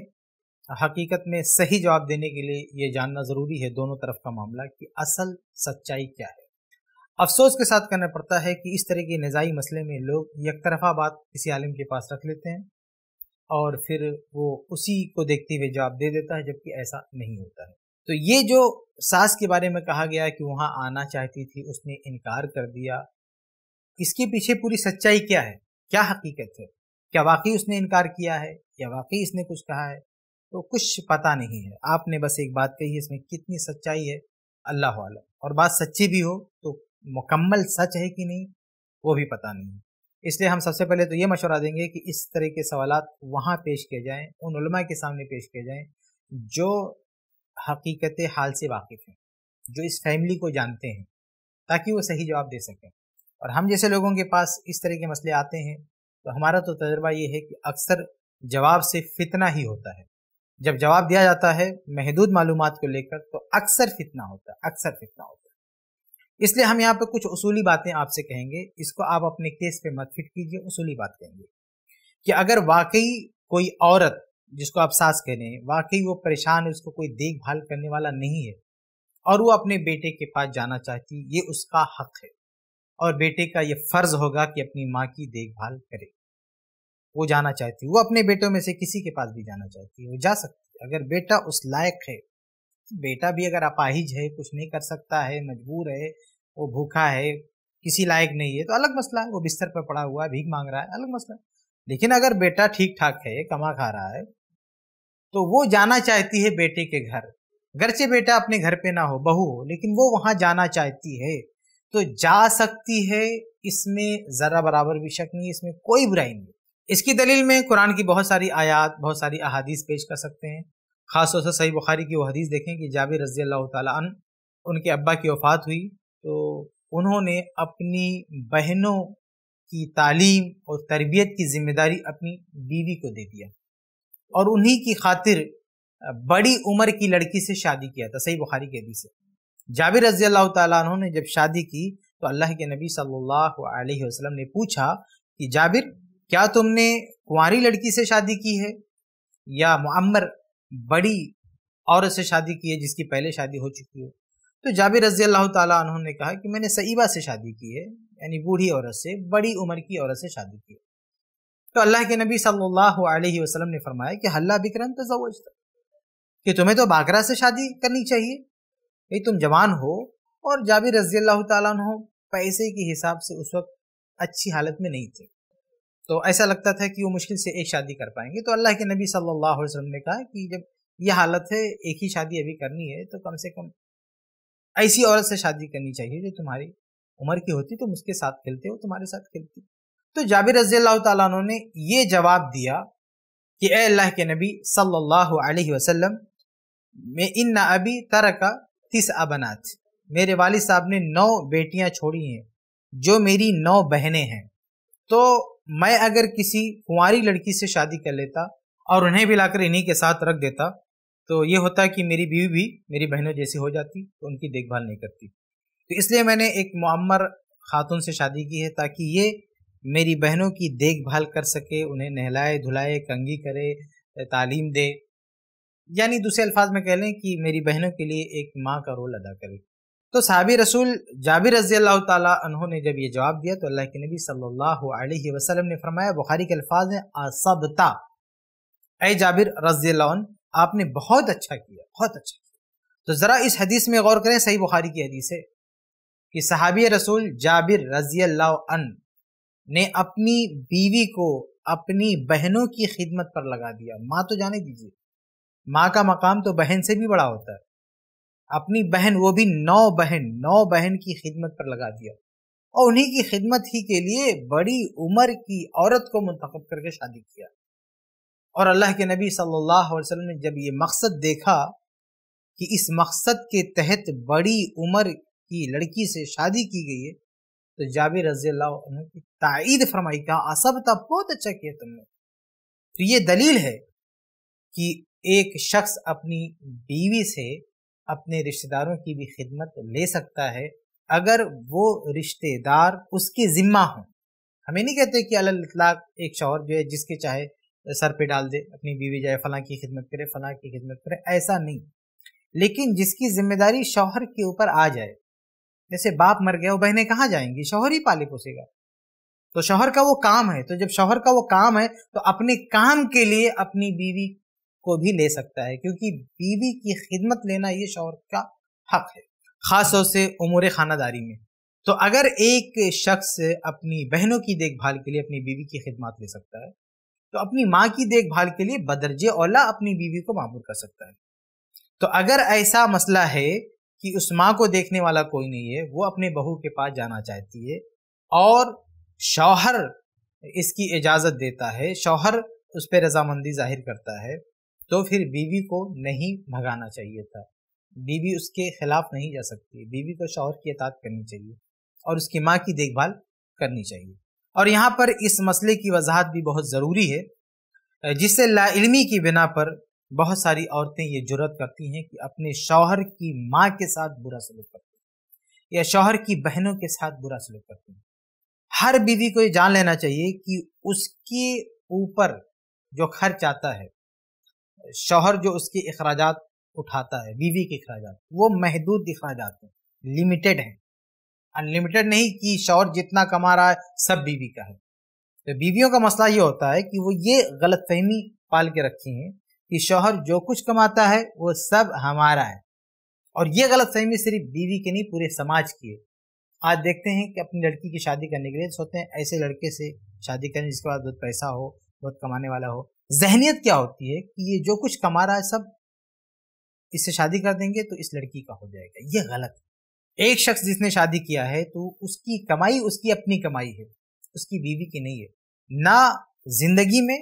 हकीकत में सही जवाब देने के लिए ये जानना ज़रूरी है दोनों तरफ का मामला कि असल सच्चाई क्या है अफसोस के साथ करना पड़ता है कि इस तरह के नज़ाई मसले में लोग एक तरफा बात किसी आलिम के पास रख लेते हैं और फिर वो उसी को देखते हुए जवाब दे देता है जबकि ऐसा नहीं होता है तो ये जो सास के बारे में कहा गया कि वहाँ आना चाहती थी उसने इनकार कर दिया इसके पीछे पूरी सच्चाई क्या है क्या हकीकत है क्या वाकई उसने इनकार किया है या वाकई इसने कुछ कहा है तो कुछ पता नहीं है आपने बस एक बात कही इसमें कितनी सच्चाई है अल्लाह आलम और बात सच्ची भी हो तो मुकम्मल सच है कि नहीं वो भी पता नहीं है इसलिए हम सबसे पहले तो ये मशवरा देंगे कि इस तरह के सवाल वहाँ पेश किए जाएँ उन उलमा के सामने पेश किए जाएँ जो हकीकत हाल से वाकिफ़ हैं जो इस फैमिली को जानते हैं ताकि वो सही जवाब दे सकें और हम जैसे लोगों के पास इस तरह के मसले आते हैं तो हमारा तो तजर्बा ये है कि अक्सर जवाब से फितना ही होता है जब जवाब दिया जाता है महदूद मालूम को लेकर तो अक्सर फितना होता है अक्सर फितना होता है इसलिए हम यहाँ पर कुछ उसूली बातें आपसे कहेंगे इसको आप अपने केस पे मत फिट कीजिए उसूली बात कहेंगे कि अगर वाकई कोई औरत जिसको आप सास कह रहे हैं वाकई वो परेशान है उसको कोई देखभाल करने वाला नहीं है और वो अपने बेटे के पास जाना चाहती ये उसका हक है और बेटे का ये फ़र्ज़ होगा कि अपनी माँ की देखभाल करे वो जाना चाहती है वो अपने बेटों में से किसी के पास भी जाना चाहती है वो जा सकती है अगर बेटा उस लायक है बेटा भी अगर अपाहिज है कुछ नहीं कर सकता है मजबूर है वो भूखा है किसी लायक नहीं है तो अलग मसला है वो बिस्तर पर पड़ा हुआ है भीख मांग रहा है अलग मसला है लेकिन अगर बेटा ठीक ठाक है कमा खा रहा है तो वो जाना चाहती है बेटे के घर घर से बेटा अपने घर पे ना हो बहू हो लेकिन वो वहां जाना चाहती है तो जा सकती है इसमें ज़रा बराबर भी शक नहीं इसमें कोई बुराई नहीं इसकी दलील में कुरान की बहुत सारी आयात बहुत सारी अहादीस पेश कर सकते हैं ख़ासतौर से सही बुखारी की वो हदीस देखें कि जाबिर रजी अल्लाह तन उनके अब्बा की वफ़ात हुई तो उन्होंने अपनी बहनों की तालीम और तरबियत की जिम्मेदारी अपनी बीवी को दे दिया और उन्हीं की खातिर बड़ी उम्र की लड़की से शादी किया था सही बुखारी के हदीस है जाबिर रजी अल्लाह ने जब शादी की तो अल्लाह के नबी सल्लल्लाहु अलैहि वसल्लम ने पूछा कि जाबिर क्या तुमने कुंवारी लड़की से शादी की है या मुअम्मर बड़ी औरत से शादी की है जिसकी पहले शादी हो चुकी हो तो जाबिर रजी अल्लाह तु ने कहा कि मैंने सईबा से शादी की है यानी बूढ़ी औरत से बड़ी उम्र की औरत से शादी की है तो अल्लाह के नबी सल्लल्लाहु अलैहि वसल्लम ने फरमाया कि हल्ला बिक्रम तजवज कि तुम्हें तो बाकरा से शादी करनी चाहिए भाई तुम जवान हो और जाबिर रजी अल्लाह तु पैसे के हिसाब से उस वक्त अच्छी हालत में नहीं थे तो ऐसा लगता था कि वो मुश्किल से एक शादी कर पाएंगे तो अल्लाह के नबी सल्लल्लाहु अलैहि वसल्लम ने कहा कि जब यह हालत है एक ही शादी अभी करनी है तो कम से कम ऐसी औरत से शादी करनी चाहिए जो तुम्हारी उम्र की होती तुम उसके साथ खेलते हो तुम्हारे साथ खेलती तो जाबिर रजी अल्लाह तु ने ये जवाब दिया कि अल्लाह के नबी सल्लल्लाहु अलैहि वसल्लम मैं इन अभी तरका तीस अबनाथ मेरे वालिद साहब ने नौ बेटियां छोड़ी हैं जो मेरी नौ बहनें हैं तो मैं अगर किसी कुंवारी लड़की से शादी कर लेता और उन्हें भी लाकर इन्हीं के साथ रख देता तो ये होता कि मेरी बीवी भी मेरी बहनों जैसी हो जाती तो उनकी देखभाल नहीं करती तो इसलिए मैंने एक मम्मर खातून से शादी की है ताकि ये मेरी बहनों की देखभाल कर सके उन्हें नहलाए धुलाए कंगी करे तालीम दे यानी दूसरे अल्फाज में कह लें कि मेरी बहनों के लिए एक माँ का रोल अदा करे तो सहाबी रसूल जाबिर रजी अल्लाह तहों ने जब ये जवाब दिया तो अल्लाह के नबी सल्लल्लाहु अलैहि वसल्लम ने फरमाया बुखारी के अल्फाज हैं असबता ए जाबिर रजी आपने बहुत अच्छा किया बहुत अच्छा किया तो ज़रा इस हदीस में गौर करें सही बुखारी की हदीस है कि सहाबी रसूल जाबिर रजी अल्लाह ने अपनी बीवी को अपनी बहनों की खिदमत पर लगा दिया माँ तो जाने दीजिए माँ का मकाम तो बहन से भी बड़ा होता है अपनी बहन वो भी नौ बहन नौ बहन की खिदमत पर लगा दिया और उन्हीं की खिदमत ही के लिए बड़ी उम्र की औरत को मुंतखब करके शादी किया और अल्लाह के नबी सल्लल्लाहु अलैहि वसल्लम ने जब ये मकसद देखा कि इस मकसद के तहत बड़ी उम्र की लड़की से शादी की गई है तो जाबिर रजी अल्लाह की तइद फरमाई कहा असब था बहुत अच्छा किया तुमने तो ये दलील है कि एक शख्स अपनी बीवी से अपने रिश्तेदारों की भी खिदमत ले सकता है अगर वो रिश्तेदार उसके ज़िम्मा हों हमें नहीं कहते कि अल इतलाक एक शौहर जो है जिसके चाहे सर पे डाल दे अपनी बीवी जाए फलां की खिदमत करे फलां की खिदमत करे ऐसा नहीं लेकिन जिसकी जिम्मेदारी शौहर के ऊपर आ जाए जैसे बाप मर गया वो बहनें कहाँ जाएंगी शौहर ही पाले पोसेगा तो शौहर का वो काम है तो जब शौहर का वो काम है तो अपने काम के लिए अपनी बीवी को भी ले सकता है क्योंकि बीवी की खिदमत लेना ये शौहर का हक है ख़ास तौर से उमूर खानादारी में तो अगर एक शख्स अपनी बहनों की देखभाल के लिए अपनी बीवी की खिदमत ले सकता है तो अपनी माँ की देखभाल के लिए बदरजे औला अपनी बीवी को मामूर कर सकता है तो अगर ऐसा मसला है कि उस माँ को देखने वाला कोई नहीं है वो अपने बहू के पास जाना चाहती है और शौहर इसकी इजाज़त देता है शौहर उस पर रजामंदी जाहिर करता है तो फिर बीवी को नहीं भगाना चाहिए था बीवी उसके खिलाफ नहीं जा सकती बीवी को शौहर की अतात करनी चाहिए और उसकी माँ की देखभाल करनी चाहिए और यहाँ पर इस मसले की वजाहत भी बहुत ज़रूरी है जिससे लाइलमी की बिना पर बहुत सारी औरतें ये जरूरत करती हैं कि अपने शौहर की माँ के साथ बुरा सलूक करती हैं या शौहर की बहनों के साथ बुरा सलूक करती हैं हर बीवी को ये जान लेना चाहिए कि उसके ऊपर जो खर्च आता है शोहर जो उसके अखराज उठाता है बीवी के अखराज वो महदूद अखराज हैं लिमिटेड हैं अनलिमिटेड नहीं कि शौहर जितना कमा रहा है सब बीवी का है तो बीवियों का मसला ये होता है कि वो ये गलत फहमी पाल के रखी हैं कि शौहर जो कुछ कमाता है वो सब हमारा है और ये गलत फहमी सिर्फ बीवी के नहीं पूरे समाज की है आज देखते हैं कि अपनी लड़की की शादी करने के लिए सोचते हैं ऐसे लड़के से शादी करें जिसके बाद बहुत पैसा हो बहुत कमाने वाला हो जहनीत क्या होती है कि ये जो कुछ कमा रहा है सब इससे शादी कर देंगे तो इस लड़की का हो जाएगा ये गलत है एक शख्स जिसने शादी किया है तो उसकी कमाई उसकी अपनी कमाई है उसकी बीवी की नहीं है ना जिंदगी में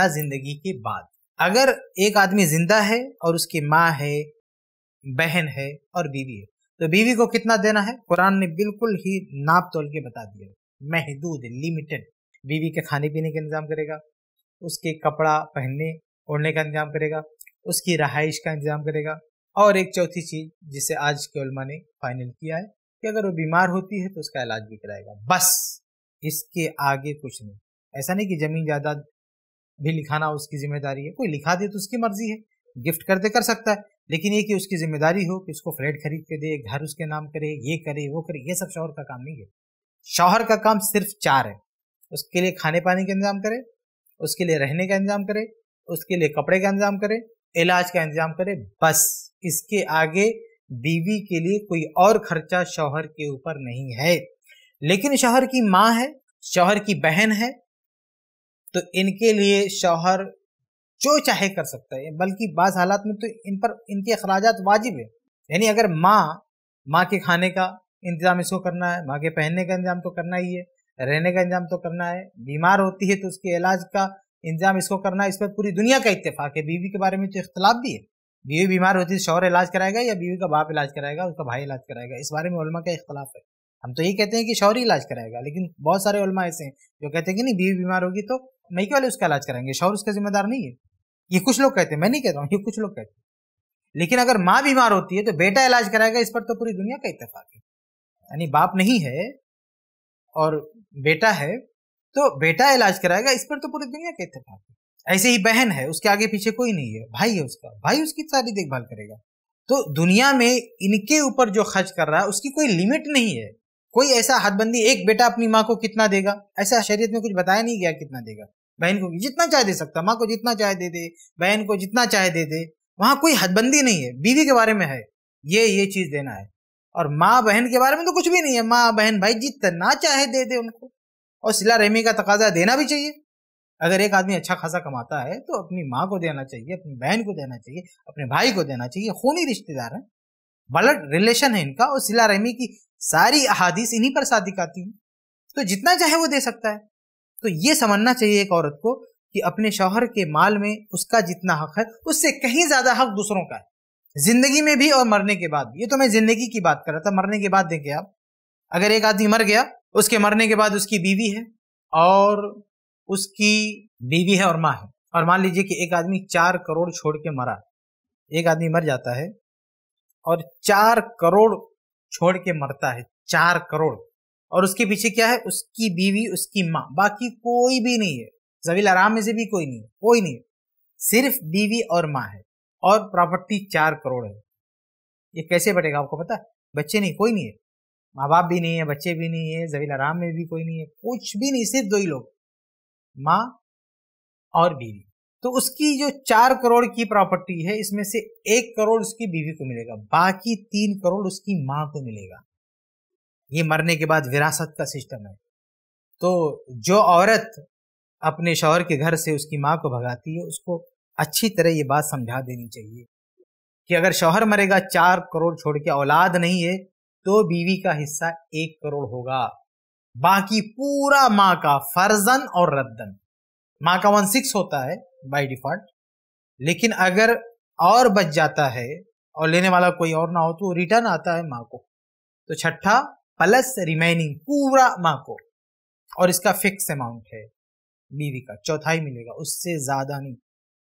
ना जिंदगी के बाद अगर एक आदमी जिंदा है और उसकी माँ है बहन है और बीवी है तो बीवी को कितना देना है कुरान ने बिल्कुल ही नाप तोल के बता दिया महदूद लिमिटेड बीवी के खाने पीने का इंतजाम करेगा उसके कपड़ा पहनने ओढ़ने का इंतजाम करेगा उसकी रहाइश का इंतजाम करेगा और एक चौथी चीज जिसे आज के उलमा ने फाइनल किया है कि अगर वो बीमार होती है तो उसका इलाज भी कराएगा बस इसके आगे कुछ नहीं ऐसा नहीं कि जमीन जायदाद भी लिखाना उसकी जिम्मेदारी है कोई लिखा दे तो उसकी मर्जी है गिफ्ट कर दे कर सकता है लेकिन ये कि उसकी जिम्मेदारी हो कि उसको फ्लैट खरीद के दे घर उसके नाम करे ये करे वो करे ये सब शौहर का काम नहीं है शौहर का काम सिर्फ चार है उसके लिए खाने पानी का इंतजाम करे उसके लिए रहने का इंतजाम करे उसके लिए कपड़े का इंतजाम करे इलाज का इंतजाम करे बस इसके आगे बीवी के लिए कोई और खर्चा शौहर के ऊपर नहीं है लेकिन शौहर की माँ है शौहर की बहन है तो इनके लिए शौहर जो चाहे कर सकता है बल्कि बाज़ हालात में तो इन पर इनके अखराज वाजिब है यानी अगर माँ माँ के खाने का इंतज़ाम इसको करना है माँ के पहनने का इंतजाम तो करना ही है रहने का इंतजाम तो करना है बीमार होती है तो उसके इलाज का इंतजाम इसको करना है इस पर पूरी दुनिया का इतफाक है बीवी के बारे में तो इख्तलाफ भी है बीवी बीमार होती है तो शौहर इलाज कराएगा या बीवी का बाप इलाज कराएगा उसका भाई इलाज कराएगा इस बारे में उलमा का इख्तलाफ है हम तो यही कहते हैं कि शौहरी इलाज कराएगा लेकिन बहुत सारे उलमा ऐसे हैं जो कहते हैं कि नहीं बीवी बीमार होगी तो मैके वाले उसका इलाज कराएंगे शौहर उसका जिम्मेदार नहीं है ये कुछ लोग कहते हैं मैं नहीं कहता हूँ ये कुछ लोग कहते हैं लेकिन अगर माँ बीमार होती है तो बेटा इलाज कराएगा इस पर तो पूरी दुनिया का इतफाक है यानी बाप नहीं है और बेटा है तो बेटा इलाज कराएगा इस पर तो पूरी दुनिया के इतफाक है ऐसे ही बहन है उसके आगे पीछे कोई नहीं है भाई है उसका भाई उसकी सारी देखभाल करेगा तो दुनिया में इनके ऊपर जो खर्च कर रहा है उसकी कोई लिमिट नहीं है कोई ऐसा हदबंदी एक बेटा अपनी माँ को कितना देगा ऐसा शरीयत में कुछ बताया नहीं गया कितना देगा बहन को जितना चाहे दे सकता माँ को जितना चाहे दे दे बहन को जितना चाहे दे दे वहां कोई हदबंदी नहीं है बीवी के बारे में है ये ये चीज़ देना है और माँ बहन के बारे में तो कुछ भी नहीं है माँ बहन भाई जितना चाहे दे दे उनको और सिला रहमी का तकाजा देना भी चाहिए अगर एक आदमी अच्छा खासा कमाता है तो अपनी माँ को देना चाहिए अपनी बहन को देना चाहिए अपने भाई को देना चाहिए खूनी रिश्तेदार हैं ब्लड रिलेशन है इनका और सिला रहमी की सारी अहादीस इन्हीं पर शादी आती हैं तो जितना चाहे वो दे सकता है तो ये समझना चाहिए एक औरत को कि अपने शौहर के माल में उसका जितना हक है उससे कहीं ज़्यादा हक दूसरों का है जिंदगी में भी और मरने के बाद ये तो मैं जिंदगी की बात कर रहा था मरने के बाद देखिए आप अगर एक आदमी मर गया उसके मरने के बाद उसकी बीवी है और उसकी बीवी है और माँ है और मान लीजिए कि एक आदमी चार करोड़ छोड़ के मरा एक आदमी मर जाता है और चार करोड़ छोड़ के मरता है चार करोड़ और उसके पीछे क्या है उसकी बीवी उसकी माँ बाकी कोई भी नहीं है जवील आराम में से भी कोई नहीं है कोई नहीं है सिर्फ बीवी और माँ है और प्रॉपर्टी चार करोड़ है ये कैसे बटेगा आपको पता बच्चे नहीं कोई नहीं है माँ बाप भी नहीं है बच्चे भी नहीं है जवीला राम में भी कोई नहीं है कुछ भी नहीं सिर्फ दो ही लोग माँ और बीवी तो उसकी जो चार करोड़ की प्रॉपर्टी है इसमें से एक करोड़ उसकी बीवी को मिलेगा बाकी तीन करोड़ उसकी माँ को मिलेगा ये मरने के बाद विरासत का सिस्टम है तो जो औरत अपने शौहर के घर से उसकी माँ को भगाती है उसको अच्छी तरह ये बात समझा देनी चाहिए कि अगर शौहर मरेगा चार करोड़ छोड़ के औलाद नहीं है तो बीवी का हिस्सा एक करोड़ होगा बाकी पूरा माँ का फर्जन और रद्दन माँ का वन सिक्स होता है बाई डिफॉल्ट लेकिन अगर और बच जाता है और लेने वाला कोई और ना हो तो रिटर्न आता है माँ को तो छठा प्लस रिमेनिंग पूरा माँ को और इसका फिक्स अमाउंट है बीवी का चौथाई मिलेगा उससे ज्यादा नहीं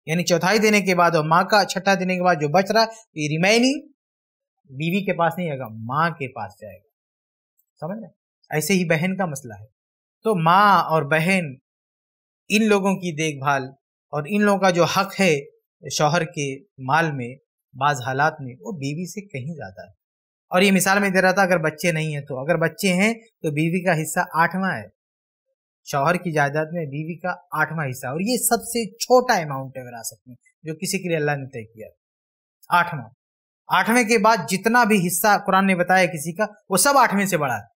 यानी चौथाई देने के बाद और माँ का छठा देने के बाद जो बच रहा है तो ये रिमेनिंग बीवी के पास नहीं आएगा माँ के पास जाएगा समझ रहे ऐसे ही बहन का मसला है तो माँ और बहन इन लोगों की देखभाल और इन लोगों का जो हक है शौहर के माल में बाज हालात में वो बीवी से कहीं ज़्यादा है और ये मिसाल में दे रहा था अगर बच्चे नहीं है तो अगर बच्चे हैं तो बीवी का हिस्सा आठवां है शौहर की जायदाद में बीवी का आठवां हिस्सा और ये सबसे छोटा अमाउंट है विरासत में जो किसी के लिए अल्लाह ने तय किया आठवां आठवें के बाद जितना भी हिस्सा कुरान ने बताया किसी का वो सब आठवें से बड़ा है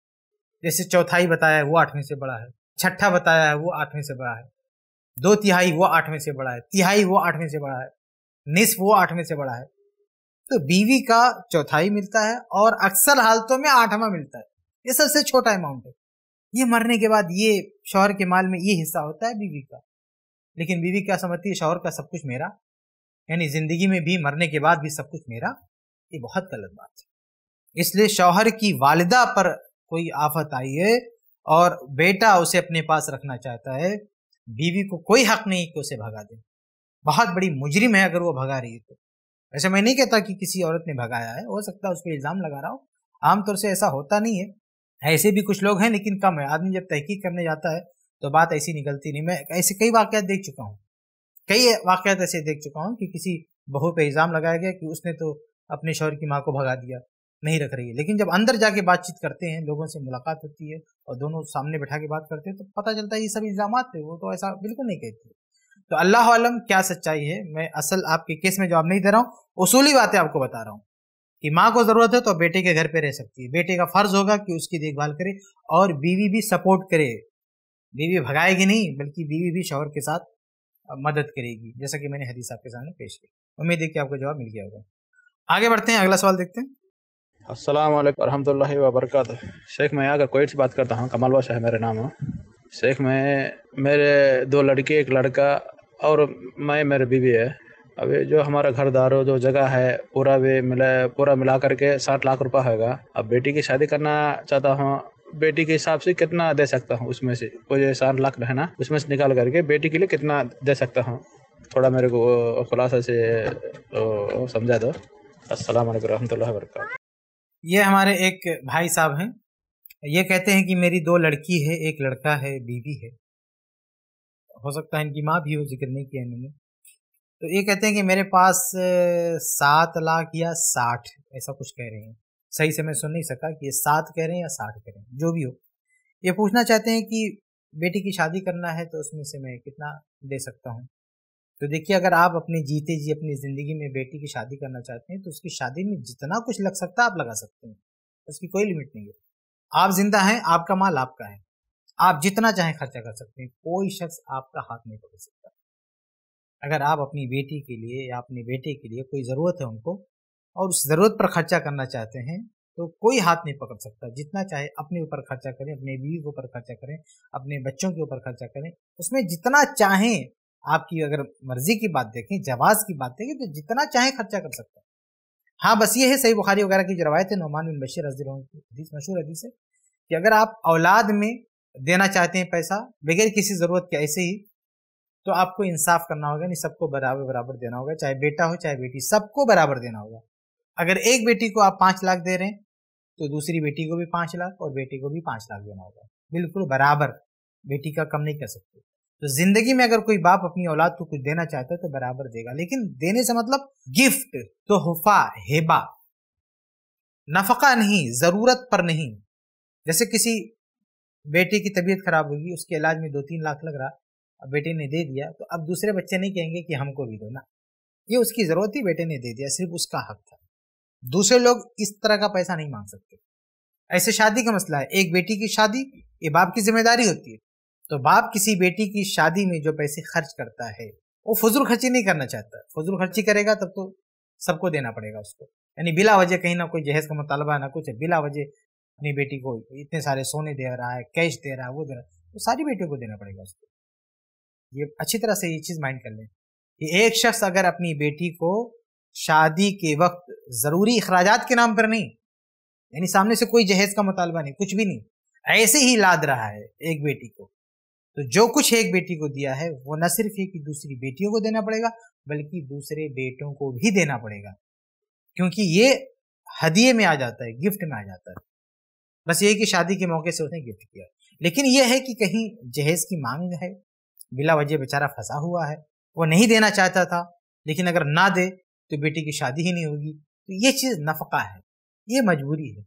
जैसे चौथाई बताया है वो आठवें से बड़ा है छठा बताया है वो आठवें से बड़ा है दो तिहाई वो आठवें से बड़ा है तिहाई वो आठवें से बड़ा है निसफ वो आठवें से बड़ा है तो बीवी का चौथाई मिलता है और अक्सर हालतों में आठवां मिलता है ये सबसे छोटा अमाउंट है ये मरने के बाद ये शौहर के माल में ये हिस्सा होता है बीवी का लेकिन बीवी क्या समझती है शौहर का सब कुछ मेरा यानी जिंदगी में भी मरने के बाद भी सब कुछ मेरा ये बहुत गलत बात है इसलिए शौहर की वालिदा पर कोई आफत आई है और बेटा उसे अपने पास रखना चाहता है बीवी को कोई हक नहीं कि उसे भगा दे बहुत बड़ी मुजरिम है अगर वो भगा रही है तो ऐसे मैं नहीं कहता कि किसी औरत ने भगाया है हो सकता है उस पर इल्ज़ाम लगा रहा हूँ आमतौर से ऐसा होता नहीं है ऐसे भी कुछ लोग हैं लेकिन कम है आदमी जब तहकीक करने जाता है तो बात ऐसी निकलती नहीं मैं ऐसे कई वाक़ देख चुका हूँ कई वाक्यात ऐसे देख चुका हूँ कि किसी बहू पे इल्ज़ाम लगाया गया कि उसने तो अपने शौहर की माँ को भगा दिया नहीं रख रही है लेकिन जब अंदर जाके बातचीत करते हैं लोगों से मुलाकात होती है और दोनों सामने बैठा के बात करते हैं तो पता चलता है ये सब इल्ज़ाम थे वो तो ऐसा बिल्कुल नहीं कहते तो अल्लाह आलम क्या सच्चाई है मैं असल आपके केस में जवाब नहीं दे रहा हूँ उसूली बातें आपको बता रहा हूँ कि माँ को ज़रूरत है तो बेटे के घर पे रह सकती है बेटे का फ़र्ज़ होगा कि उसकी देखभाल करे और बीवी भी सपोर्ट करे बीवी भगाएगी नहीं बल्कि बीवी भी शौहर के साथ मदद करेगी जैसा कि मैंने हदीस आपके सामने पेश किया उम्मीद है कि आपको जवाब मिल गया होगा आगे बढ़ते हैं अगला सवाल देखते हैं अस्सलाम वालेकुम रहमतुल्लाहि व बरकात शेख मैं अगर कोई से बात करता हूँ कमल बादशाह मेरा मेरे नाम है शेख मैं मेरे दो लड़के एक लड़का और मैं मेरे बीवी है अब जो हमारा घर दारो जो जगह है पूरा वे मिला पूरा मिला करके साठ लाख रुपया होगा अब बेटी की शादी करना चाहता हूँ बेटी के हिसाब से कितना दे सकता हूँ उसमें से कोई साठ लाख है ना उसमें से निकाल करके बेटी के लिए कितना दे सकता हूँ थोड़ा मेरे को खुलासा से समझा दो अस्सलाम रहमतुल्लाह वरक ये हमारे एक भाई साहब हैं ये कहते हैं कि मेरी दो लड़की है एक लड़का है बीवी है हो सकता है इनकी माँ भी हो जिक्र नहीं किया इन्होंने तो ये कहते हैं कि मेरे पास सात लाख या साठ ऐसा कुछ कह रहे हैं सही से मैं सुन नहीं सका कि ये सात कह रहे हैं या साठ कह रहे हैं जो भी हो ये पूछना चाहते हैं कि बेटी की शादी करना है तो उसमें से मैं कितना दे सकता हूँ तो देखिए अगर आप अपने जीते जी अपनी ज़िंदगी में बेटी की शादी करना चाहते हैं तो उसकी शादी में जितना कुछ लग सकता है आप लगा सकते हैं उसकी कोई लिमिट नहीं है आप जिंदा हैं आपका माल आपका है आप जितना चाहें खर्चा कर सकते हैं कोई शख्स आपका हाथ नहीं पकड़ सकता अगर आप अपनी बेटी के लिए या अपने बेटे के लिए कोई ज़रूरत है उनको और उस ज़रूरत पर खर्चा करना चाहते हैं तो कोई हाथ नहीं पकड़ सकता जितना चाहे अपने ऊपर खर्चा करें अपने बीवी के ऊपर खर्चा करें अपने बच्चों के ऊपर खर्चा करें उसमें जितना चाहें आपकी अगर मर्जी की बात देखें जवाज की बात देखें तो जितना चाहें खर्चा कर सकते हैं हाँ बस ये है सही बुखारी वगैरह की जो रवायत है नौमान बिन बशीर हदीस मशहूर हदीस है कि अगर आप औलाद में देना चाहते हैं पैसा बगैर किसी ज़रूरत के ऐसे ही तो आपको इंसाफ करना होगा नहीं सबको बराबर बराबर देना होगा चाहे बेटा हो चाहे बेटी सबको बराबर देना होगा अगर एक बेटी को आप पांच लाख दे रहे हैं तो दूसरी बेटी को भी पांच लाख और बेटी को भी पांच लाख देना होगा बिल्कुल बराबर बेटी का कम नहीं कर सकते तो जिंदगी में अगर कोई बाप अपनी औलाद को कुछ देना चाहता है तो बराबर देगा लेकिन देने से मतलब गिफ्ट तोहफा हेबा नफका नहीं जरूरत पर नहीं जैसे किसी बेटे की तबीयत खराब होगी उसके इलाज में दो तीन लाख लग रहा अब बेटे ने दे दिया तो अब दूसरे बच्चे नहीं कहेंगे कि हमको भी दो ना ये उसकी ज़रूरत ही बेटे ने दे दिया सिर्फ उसका हक था दूसरे लोग इस तरह का पैसा नहीं मांग सकते ऐसे शादी का मसला है एक बेटी की शादी ये बाप की जिम्मेदारी होती है तो बाप किसी बेटी की शादी में जो पैसे खर्च करता है वो फजूल खर्ची नहीं करना चाहता फजूल खर्ची करेगा तब तो सबको देना पड़ेगा उसको यानी बिला वजह कहीं ना कोई जहेज का मुतालबा ना कुछ है बिला वजह अपनी बेटी को इतने सारे सोने दे रहा है कैश दे रहा है वो दे रहा है तो सारी बेटियों को देना पड़ेगा उसको ये अच्छी तरह से ये चीज़ माइंड कर लें कि एक शख्स अगर अपनी बेटी को शादी के वक्त ज़रूरी अखराज के नाम पर नहीं यानी सामने से कोई जहेज का मुतालबा नहीं कुछ भी नहीं ऐसे ही लाद रहा है एक बेटी को तो जो कुछ एक बेटी को दिया है वो न सिर्फ एक दूसरी बेटियों को देना पड़ेगा बल्कि दूसरे बेटों को भी देना पड़ेगा क्योंकि ये हदिये में आ जाता है गिफ्ट में आ जाता है बस ये कि शादी के मौके से उसने गिफ्ट किया लेकिन यह है कि कहीं जहेज की मांग है बिला वजह बेचारा फंसा हुआ है वो नहीं देना चाहता था लेकिन अगर ना दे तो बेटी की शादी ही नहीं होगी तो ये चीज़ नफका है ये मजबूरी है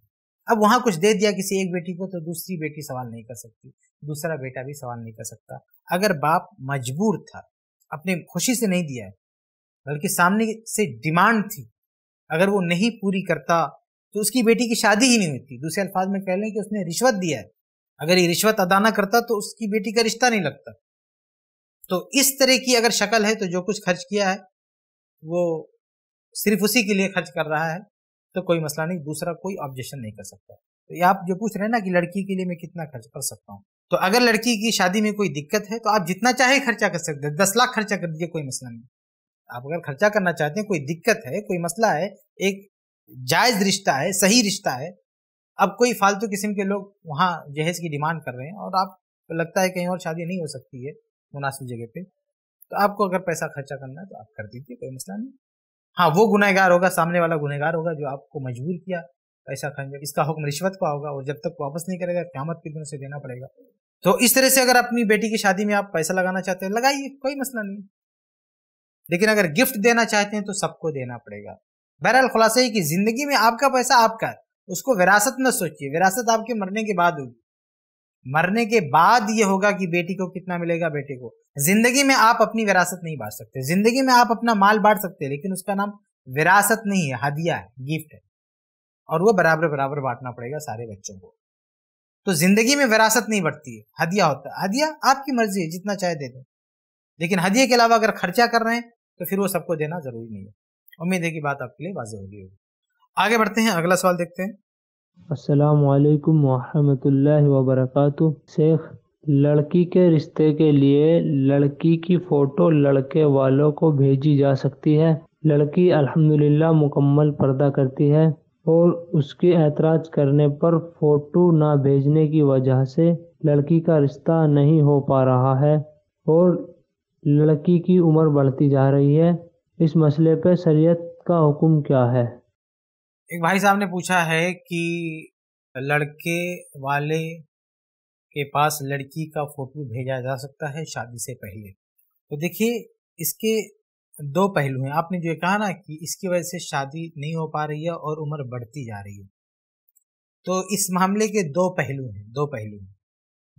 अब वहाँ कुछ दे दिया किसी एक बेटी को तो दूसरी बेटी सवाल नहीं कर सकती दूसरा बेटा भी सवाल नहीं कर सकता अगर बाप मजबूर था अपने खुशी से नहीं दिया है बल्कि सामने से डिमांड थी अगर वो नहीं पूरी करता तो उसकी बेटी की शादी ही नहीं होती दूसरे अल्फाज में कह लें कि उसने रिश्वत दिया है अगर ये रिश्वत अदा ना करता तो उसकी बेटी का रिश्ता नहीं लगता तो इस तरह की अगर शक्ल है तो जो कुछ खर्च किया है वो सिर्फ उसी के लिए खर्च कर रहा है तो कोई मसला नहीं दूसरा कोई ऑब्जेक्शन नहीं कर सकता तो आप जो पूछ रहे हैं ना कि लड़की के लिए मैं कितना खर्च कर सकता हूँ तो अगर लड़की की शादी में कोई दिक्कत है तो आप जितना चाहे खर्चा कर सकते हैं दस लाख खर्चा कर दीजिए कोई मसला नहीं आप अगर खर्चा करना चाहते हैं कोई दिक्कत है कोई मसला है एक जायज रिश्ता है सही रिश्ता है अब कोई फालतू किस्म के लोग वहाँ जहेज की डिमांड कर रहे हैं और आप लगता है कहीं और शादी नहीं हो सकती है मुनासिब जगह पे तो आपको अगर पैसा खर्चा करना है तो आप कर दीजिए कोई मसला नहीं हाँ वो गुनहगार होगा सामने वाला गुनहगार होगा जो आपको मजबूर किया पैसा खर्च इसका हुक्म रिश्वत का होगा और जब तक वापस नहीं करेगा क्यामत के दिन उसे देना पड़ेगा तो इस तरह से अगर अपनी बेटी की शादी में आप पैसा लगाना चाहते हैं लगाइए कोई मसला नहीं लेकिन अगर गिफ्ट देना चाहते हैं तो सबको देना पड़ेगा बहरहाल खुलासा ये कि जिंदगी में आपका पैसा आपका है उसको विरासत में सोचिए विरासत आपके मरने के बाद होगी मरने के बाद ये होगा कि बेटी को कितना मिलेगा बेटे को जिंदगी में आप अपनी विरासत नहीं बांट सकते जिंदगी में आप अपना माल बांट सकते हैं लेकिन उसका नाम विरासत नहीं है हदिया है गिफ्ट है और वो बराबर बराबर बांटना पड़ेगा सारे बच्चों को तो जिंदगी में विरासत नहीं बढ़ती है हदिया होता है हदिया आपकी मर्जी है जितना चाहे दे दें लेकिन हदिये के अलावा अगर खर्चा कर रहे हैं तो फिर वो सबको देना जरूरी नहीं है उम्मीद है कि बात आपके लिए वाजह होगी होगी आगे बढ़ते हैं अगला सवाल देखते हैं असलकम वरहमल वर्क शेख लड़की के रिश्ते के लिए लड़की की फ़ोटो लड़के वालों को भेजी जा सकती है लड़की अल्हम्दुलिल्लाह मुकम्मल पर्दा करती है और उसके एतराज़ करने पर फ़ोटो ना भेजने की वजह से लड़की का रिश्ता नहीं हो पा रहा है और लड़की की उम्र बढ़ती जा रही है इस मसले पर शरीय का हुक्म क्या है एक भाई साहब ने पूछा है कि लड़के वाले के पास लड़की का फोटो भेजा जा सकता है शादी से पहले तो देखिए इसके दो पहलू हैं आपने जो कहा ना कि इसकी वजह से शादी नहीं हो पा रही है और उम्र बढ़ती जा रही है तो इस मामले के दो पहलू हैं दो पहलू हैं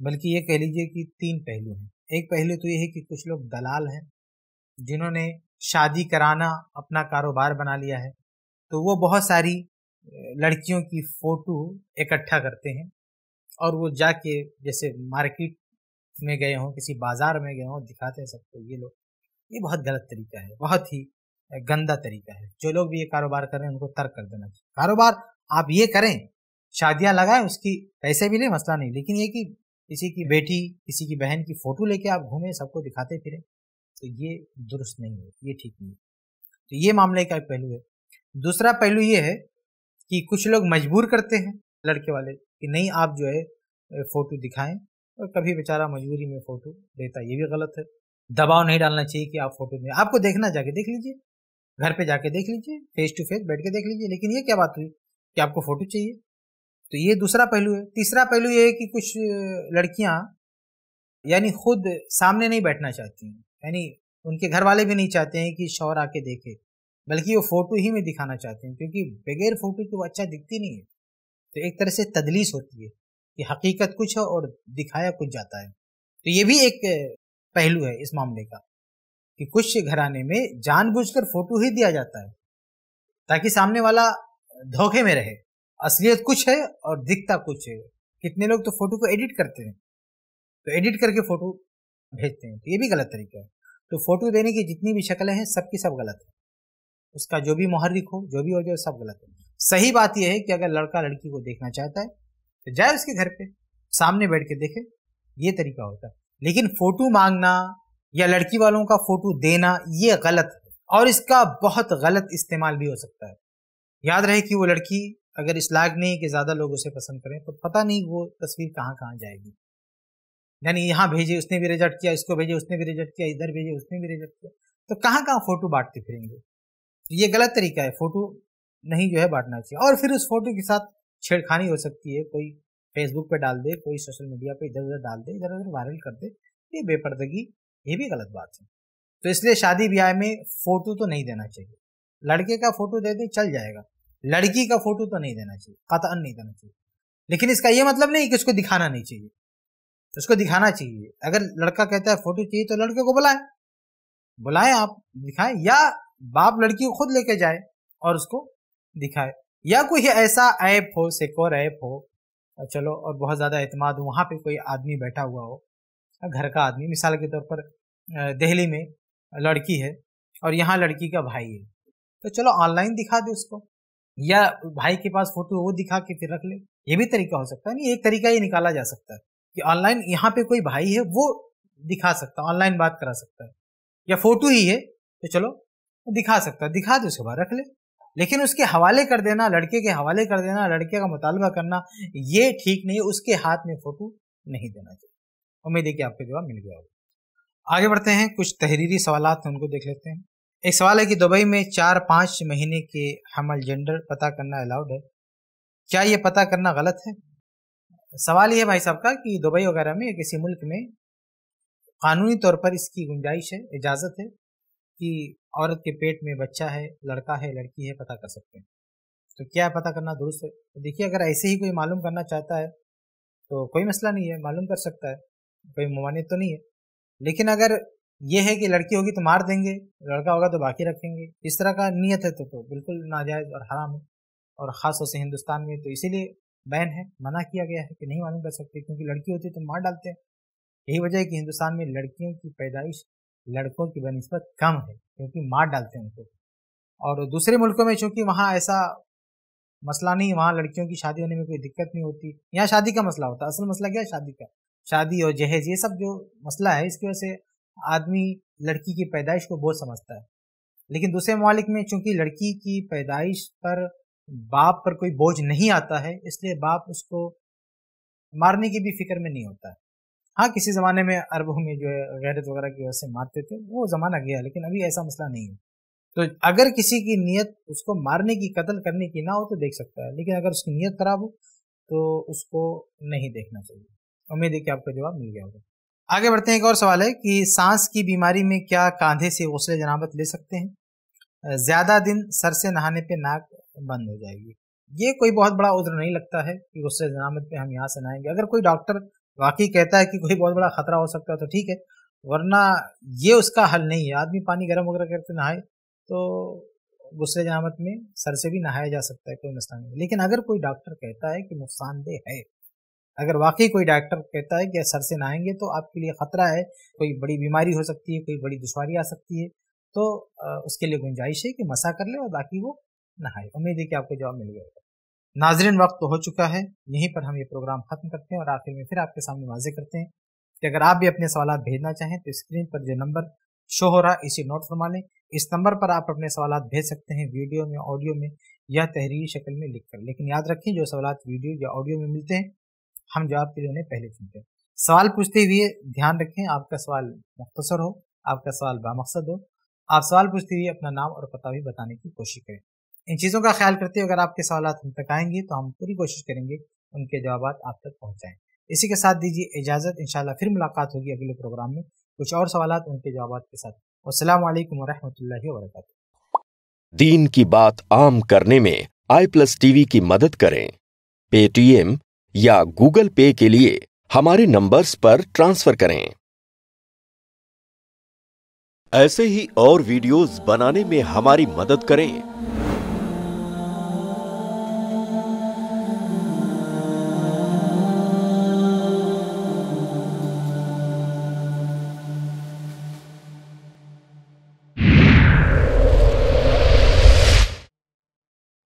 बल्कि ये कह लीजिए कि तीन पहलू हैं एक पहलू तो ये है कि कुछ लोग दलाल हैं जिन्होंने शादी कराना अपना कारोबार बना लिया है तो वो बहुत सारी लड़कियों की फ़ोटो इकट्ठा करते हैं और वो जाके जैसे मार्केट में गए हों किसी बाज़ार में गए हों दिखाते हैं सबको ये लोग ये बहुत गलत तरीका है बहुत ही गंदा तरीका है जो लोग भी ये कारोबार कर रहे हैं उनको तर्क कर देना चाहिए कारोबार आप ये करें शादियां लगाएं उसकी पैसे भी लें मसला नहीं लेकिन ये कि किसी की बेटी किसी की बहन की फ़ोटो लेके आप घूमें सबको दिखाते फिरें तो ये दुरुस्त नहीं है ये ठीक नहीं है तो ये मामले का एक पहलू है दूसरा पहलू ये है कि कुछ लोग मजबूर करते हैं लड़के वाले कि नहीं आप जो है फ़ोटो दिखाएं और कभी बेचारा मजबूरी में फ़ोटो देता ये भी गलत है दबाव नहीं डालना चाहिए कि आप फ़ोटो दें आपको देखना जाके देख लीजिए घर पे जाके देख लीजिए फेस टू फेस बैठ के देख लीजिए लेकिन ये क्या बात हुई कि आपको फ़ोटो चाहिए तो ये दूसरा पहलू है तीसरा पहलू ये है कि कुछ लड़कियाँ यानी खुद सामने नहीं बैठना चाहती हैं यानी उनके घर वाले भी नहीं चाहते हैं कि शौर आके देखे बल्कि वो फ़ोटो ही में दिखाना चाहते हैं क्योंकि बगैर फ़ोटो के वो अच्छा दिखती नहीं है तो एक तरह से तदलीस होती है कि हकीकत कुछ है और दिखाया कुछ जाता है तो ये भी एक पहलू है इस मामले का कि कुछ घराने में जानबूझकर फोटो ही दिया जाता है ताकि सामने वाला धोखे में रहे असलियत कुछ है और दिखता कुछ है कितने लोग तो फोटो को एडिट करते हैं तो एडिट करके फोटो भेजते हैं तो ये भी गलत तरीका है तो फोटो देने की जितनी भी शक्लें हैं सबकी सब गलत है उसका जो भी मुहर्रिक हो जो भी हो जाए सब गलत है सही बात यह है कि अगर लड़का लड़की को देखना चाहता है तो जाए उसके घर पे सामने बैठ के देखे ये तरीका होता है लेकिन फोटो मांगना या लड़की वालों का फोटो देना ये गलत है और इसका बहुत गलत इस्तेमाल भी हो सकता है याद रहे कि वो लड़की अगर इस लायक नहीं कि ज़्यादा लोग उसे पसंद करें तो पता नहीं वो तस्वीर कहाँ कहाँ जाएगी यानी यहाँ भेजे उसने भी रिजेक्ट किया इसको भेजे उसने भी रिजेक्ट किया इधर भेजे उसने भी रिजेक्ट किया तो कहाँ कहाँ फोटो बांटते फिरेंगे ये गलत तरीका है फ़ोटो नहीं जो है बांटना चाहिए और फिर उस फोटो के साथ छेड़खानी हो सकती है कोई फेसबुक पे डाल दे कोई सोशल मीडिया पे इधर उधर डाल दे इधर उधर वायरल कर दे ये बेपर्दगी ये भी गलत बात है तो इसलिए शादी ब्याह में फोटो तो नहीं देना चाहिए लड़के का फोटो दे दे चल जाएगा लड़की का फोटो तो नहीं देना चाहिए कतअन नहीं देना चाहिए लेकिन इसका ये मतलब नहीं कि उसको दिखाना नहीं चाहिए उसको दिखाना चाहिए अगर लड़का कहता है फोटो चाहिए तो लड़के को बुलाएं बुलाएं आप दिखाएं या बाप लड़की को खुद लेके जाए और उसको दिखाए या कोई ऐसा ऐप हो सिक्योर ऐप हो चलो और बहुत ज़्यादा अतमाद हो वहाँ पर कोई आदमी बैठा हुआ हो घर का आदमी मिसाल के तौर पर दिल्ली में लड़की है और यहाँ लड़की का भाई है तो चलो ऑनलाइन दिखा दे उसको या भाई के पास फोटो वो दिखा के फिर रख ले ये भी तरीका हो सकता है नहीं एक तरीका ये निकाला जा सकता है कि ऑनलाइन यहाँ पे कोई भाई है वो दिखा सकता है ऑनलाइन बात करा सकता है या फोटो ही है तो चलो दिखा सकता है दिखा दे उसके बाद रख ले लेकिन उसके हवाले कर देना लड़के के हवाले कर देना लड़के का मुतालबा करना ये ठीक नहीं उसके हाथ में फ़ोटो नहीं देना चाहिए उम्मीद है कि आपका जवाब मिल गया होगा आगे बढ़ते हैं कुछ तहरीरी सवाल हैं उनको देख लेते हैं एक सवाल है कि दुबई में चार पाँच महीने के हमल जेंडर पता करना अलाउड है क्या ये पता करना गलत है सवाल ये है भाई साहब का कि दुबई वगैरह में किसी मुल्क में कानूनी तौर पर इसकी गुंजाइश है इजाज़त है कि औरत के पेट में बच्चा है लड़का है लड़की है पता कर सकते हैं तो क्या पता करना दुरुस्त तो देखिए अगर ऐसे ही कोई मालूम करना चाहता है तो कोई मसला नहीं है मालूम कर सकता है कोई ममानियत तो नहीं है लेकिन अगर ये है कि लड़की होगी तो मार देंगे लड़का होगा तो बाकी रखेंगे इस तरह का नीयत है तो, तो बिल्कुल नाजायज़ और हराम है और ख़ास तौर से हिंदुस्तान में तो इसीलिए बैन है मना किया गया है कि नहीं मालूम कर सकते क्योंकि लड़की होती तो मार डालते हैं यही वजह है कि हिंदुस्तान में लड़कियों की पैदाइश लड़कों की बनस्बत कम है क्योंकि मार डालते हैं उनको और दूसरे मुल्कों में चूँकि वहाँ ऐसा मसला नहीं वहाँ लड़कियों की शादी होने में कोई दिक्कत नहीं होती यहाँ शादी का मसला होता है असल मसला क्या है शादी का शादी और जहेज ये सब जो मसला है इसकी वजह से आदमी लड़की की पैदाइश को बहुत समझता है लेकिन दूसरे ममालिक में चूँकि लड़की की पैदाइश पर बाप पर कोई बोझ नहीं आता है इसलिए बाप उसको मारने की भी फिक्र में नहीं होता है हाँ किसी ज़माने में अरबों में जो है गैरत वगैरह की वजह से मारते थे वो ज़माना गया लेकिन अभी ऐसा मसला नहीं है तो अगर किसी की नीयत उसको मारने की कत्ल करने की ना हो तो देख सकता है लेकिन अगर उसकी नीयत ख़राब हो तो उसको नहीं देखना चाहिए उम्मीद है कि आपको जवाब मिल गया होगा आगे बढ़ते हैं एक और सवाल है कि सांस की बीमारी में क्या कांधे से गौसल जनाबत ले सकते हैं ज़्यादा दिन सर से नहाने पर नाक बंद हो जाएगी ये कोई बहुत बड़ा उज्र नहीं लगता है कि गुस्से जनामत पे हम यहाँ से नहाएंगे अगर कोई डॉक्टर वाकई कहता है कि कोई बहुत बड़ा खतरा हो सकता है तो ठीक है वरना ये उसका हल नहीं है आदमी पानी गर्म वगैरह करके नहाए तो गुस्से जहामत में सर से भी नहाया जा सकता है कोई मसला नहीं लेकिन अगर कोई डॉक्टर कहता है कि नुकसानदेह है अगर वाकई कोई डॉक्टर कहता है कि सर से नहाएंगे तो आपके लिए ख़तरा है कोई बड़ी बीमारी हो सकती है कोई बड़ी दुशारी आ सकती है तो उसके लिए गुंजाइश है कि मसा कर ले और बाकी वो नहाए उम्मीद है कि आपको जवाब मिल जाएगा नाजरन वक्त तो हो चुका है यहीं पर हम ये प्रोग्राम ख़त्म करते हैं और आखिर में फिर आपके सामने वाजे करते हैं कि अगर आप भी अपने सवाल भेजना चाहें तो स्क्रीन पर जो नंबर शो हो रहा है इसे नोट फरमा लें इस नंबर पर आप अपने सवाल भेज सकते हैं वीडियो में ऑडियो में या तहरीरी शक्ल में लिख कर लेकिन याद रखें जो सवाल वीडियो या ऑडियो में मिलते हैं हम जवाब के लिए पहले सुनते हैं सवाल पूछते हुए ध्यान रखें आपका सवाल मुख्तसर हो आपका सवाल बामकसद हो आप सवाल पूछते हुए अपना नाम और पता भी बताने की कोशिश करें इन चीज़ों का ख्याल करते हुए अगर आपके सवाल हम तक आएंगे तो हम पूरी कोशिश करेंगे उनके जवाब आप तक पहुँचाएँ इसी के साथ दीजिए इजाज़त इन फिर मुलाकात होगी अगले प्रोग्राम में कुछ और सवाल उनके जवाब के साथ असलम वरहमल दीन की बात आम करने में आई प्लस टीवी की मदद करें पेटीएम या गूगल पे के लिए हमारे नंबर्स पर ट्रांसफर करें ऐसे ही और वीडियोस बनाने में हमारी मदद करें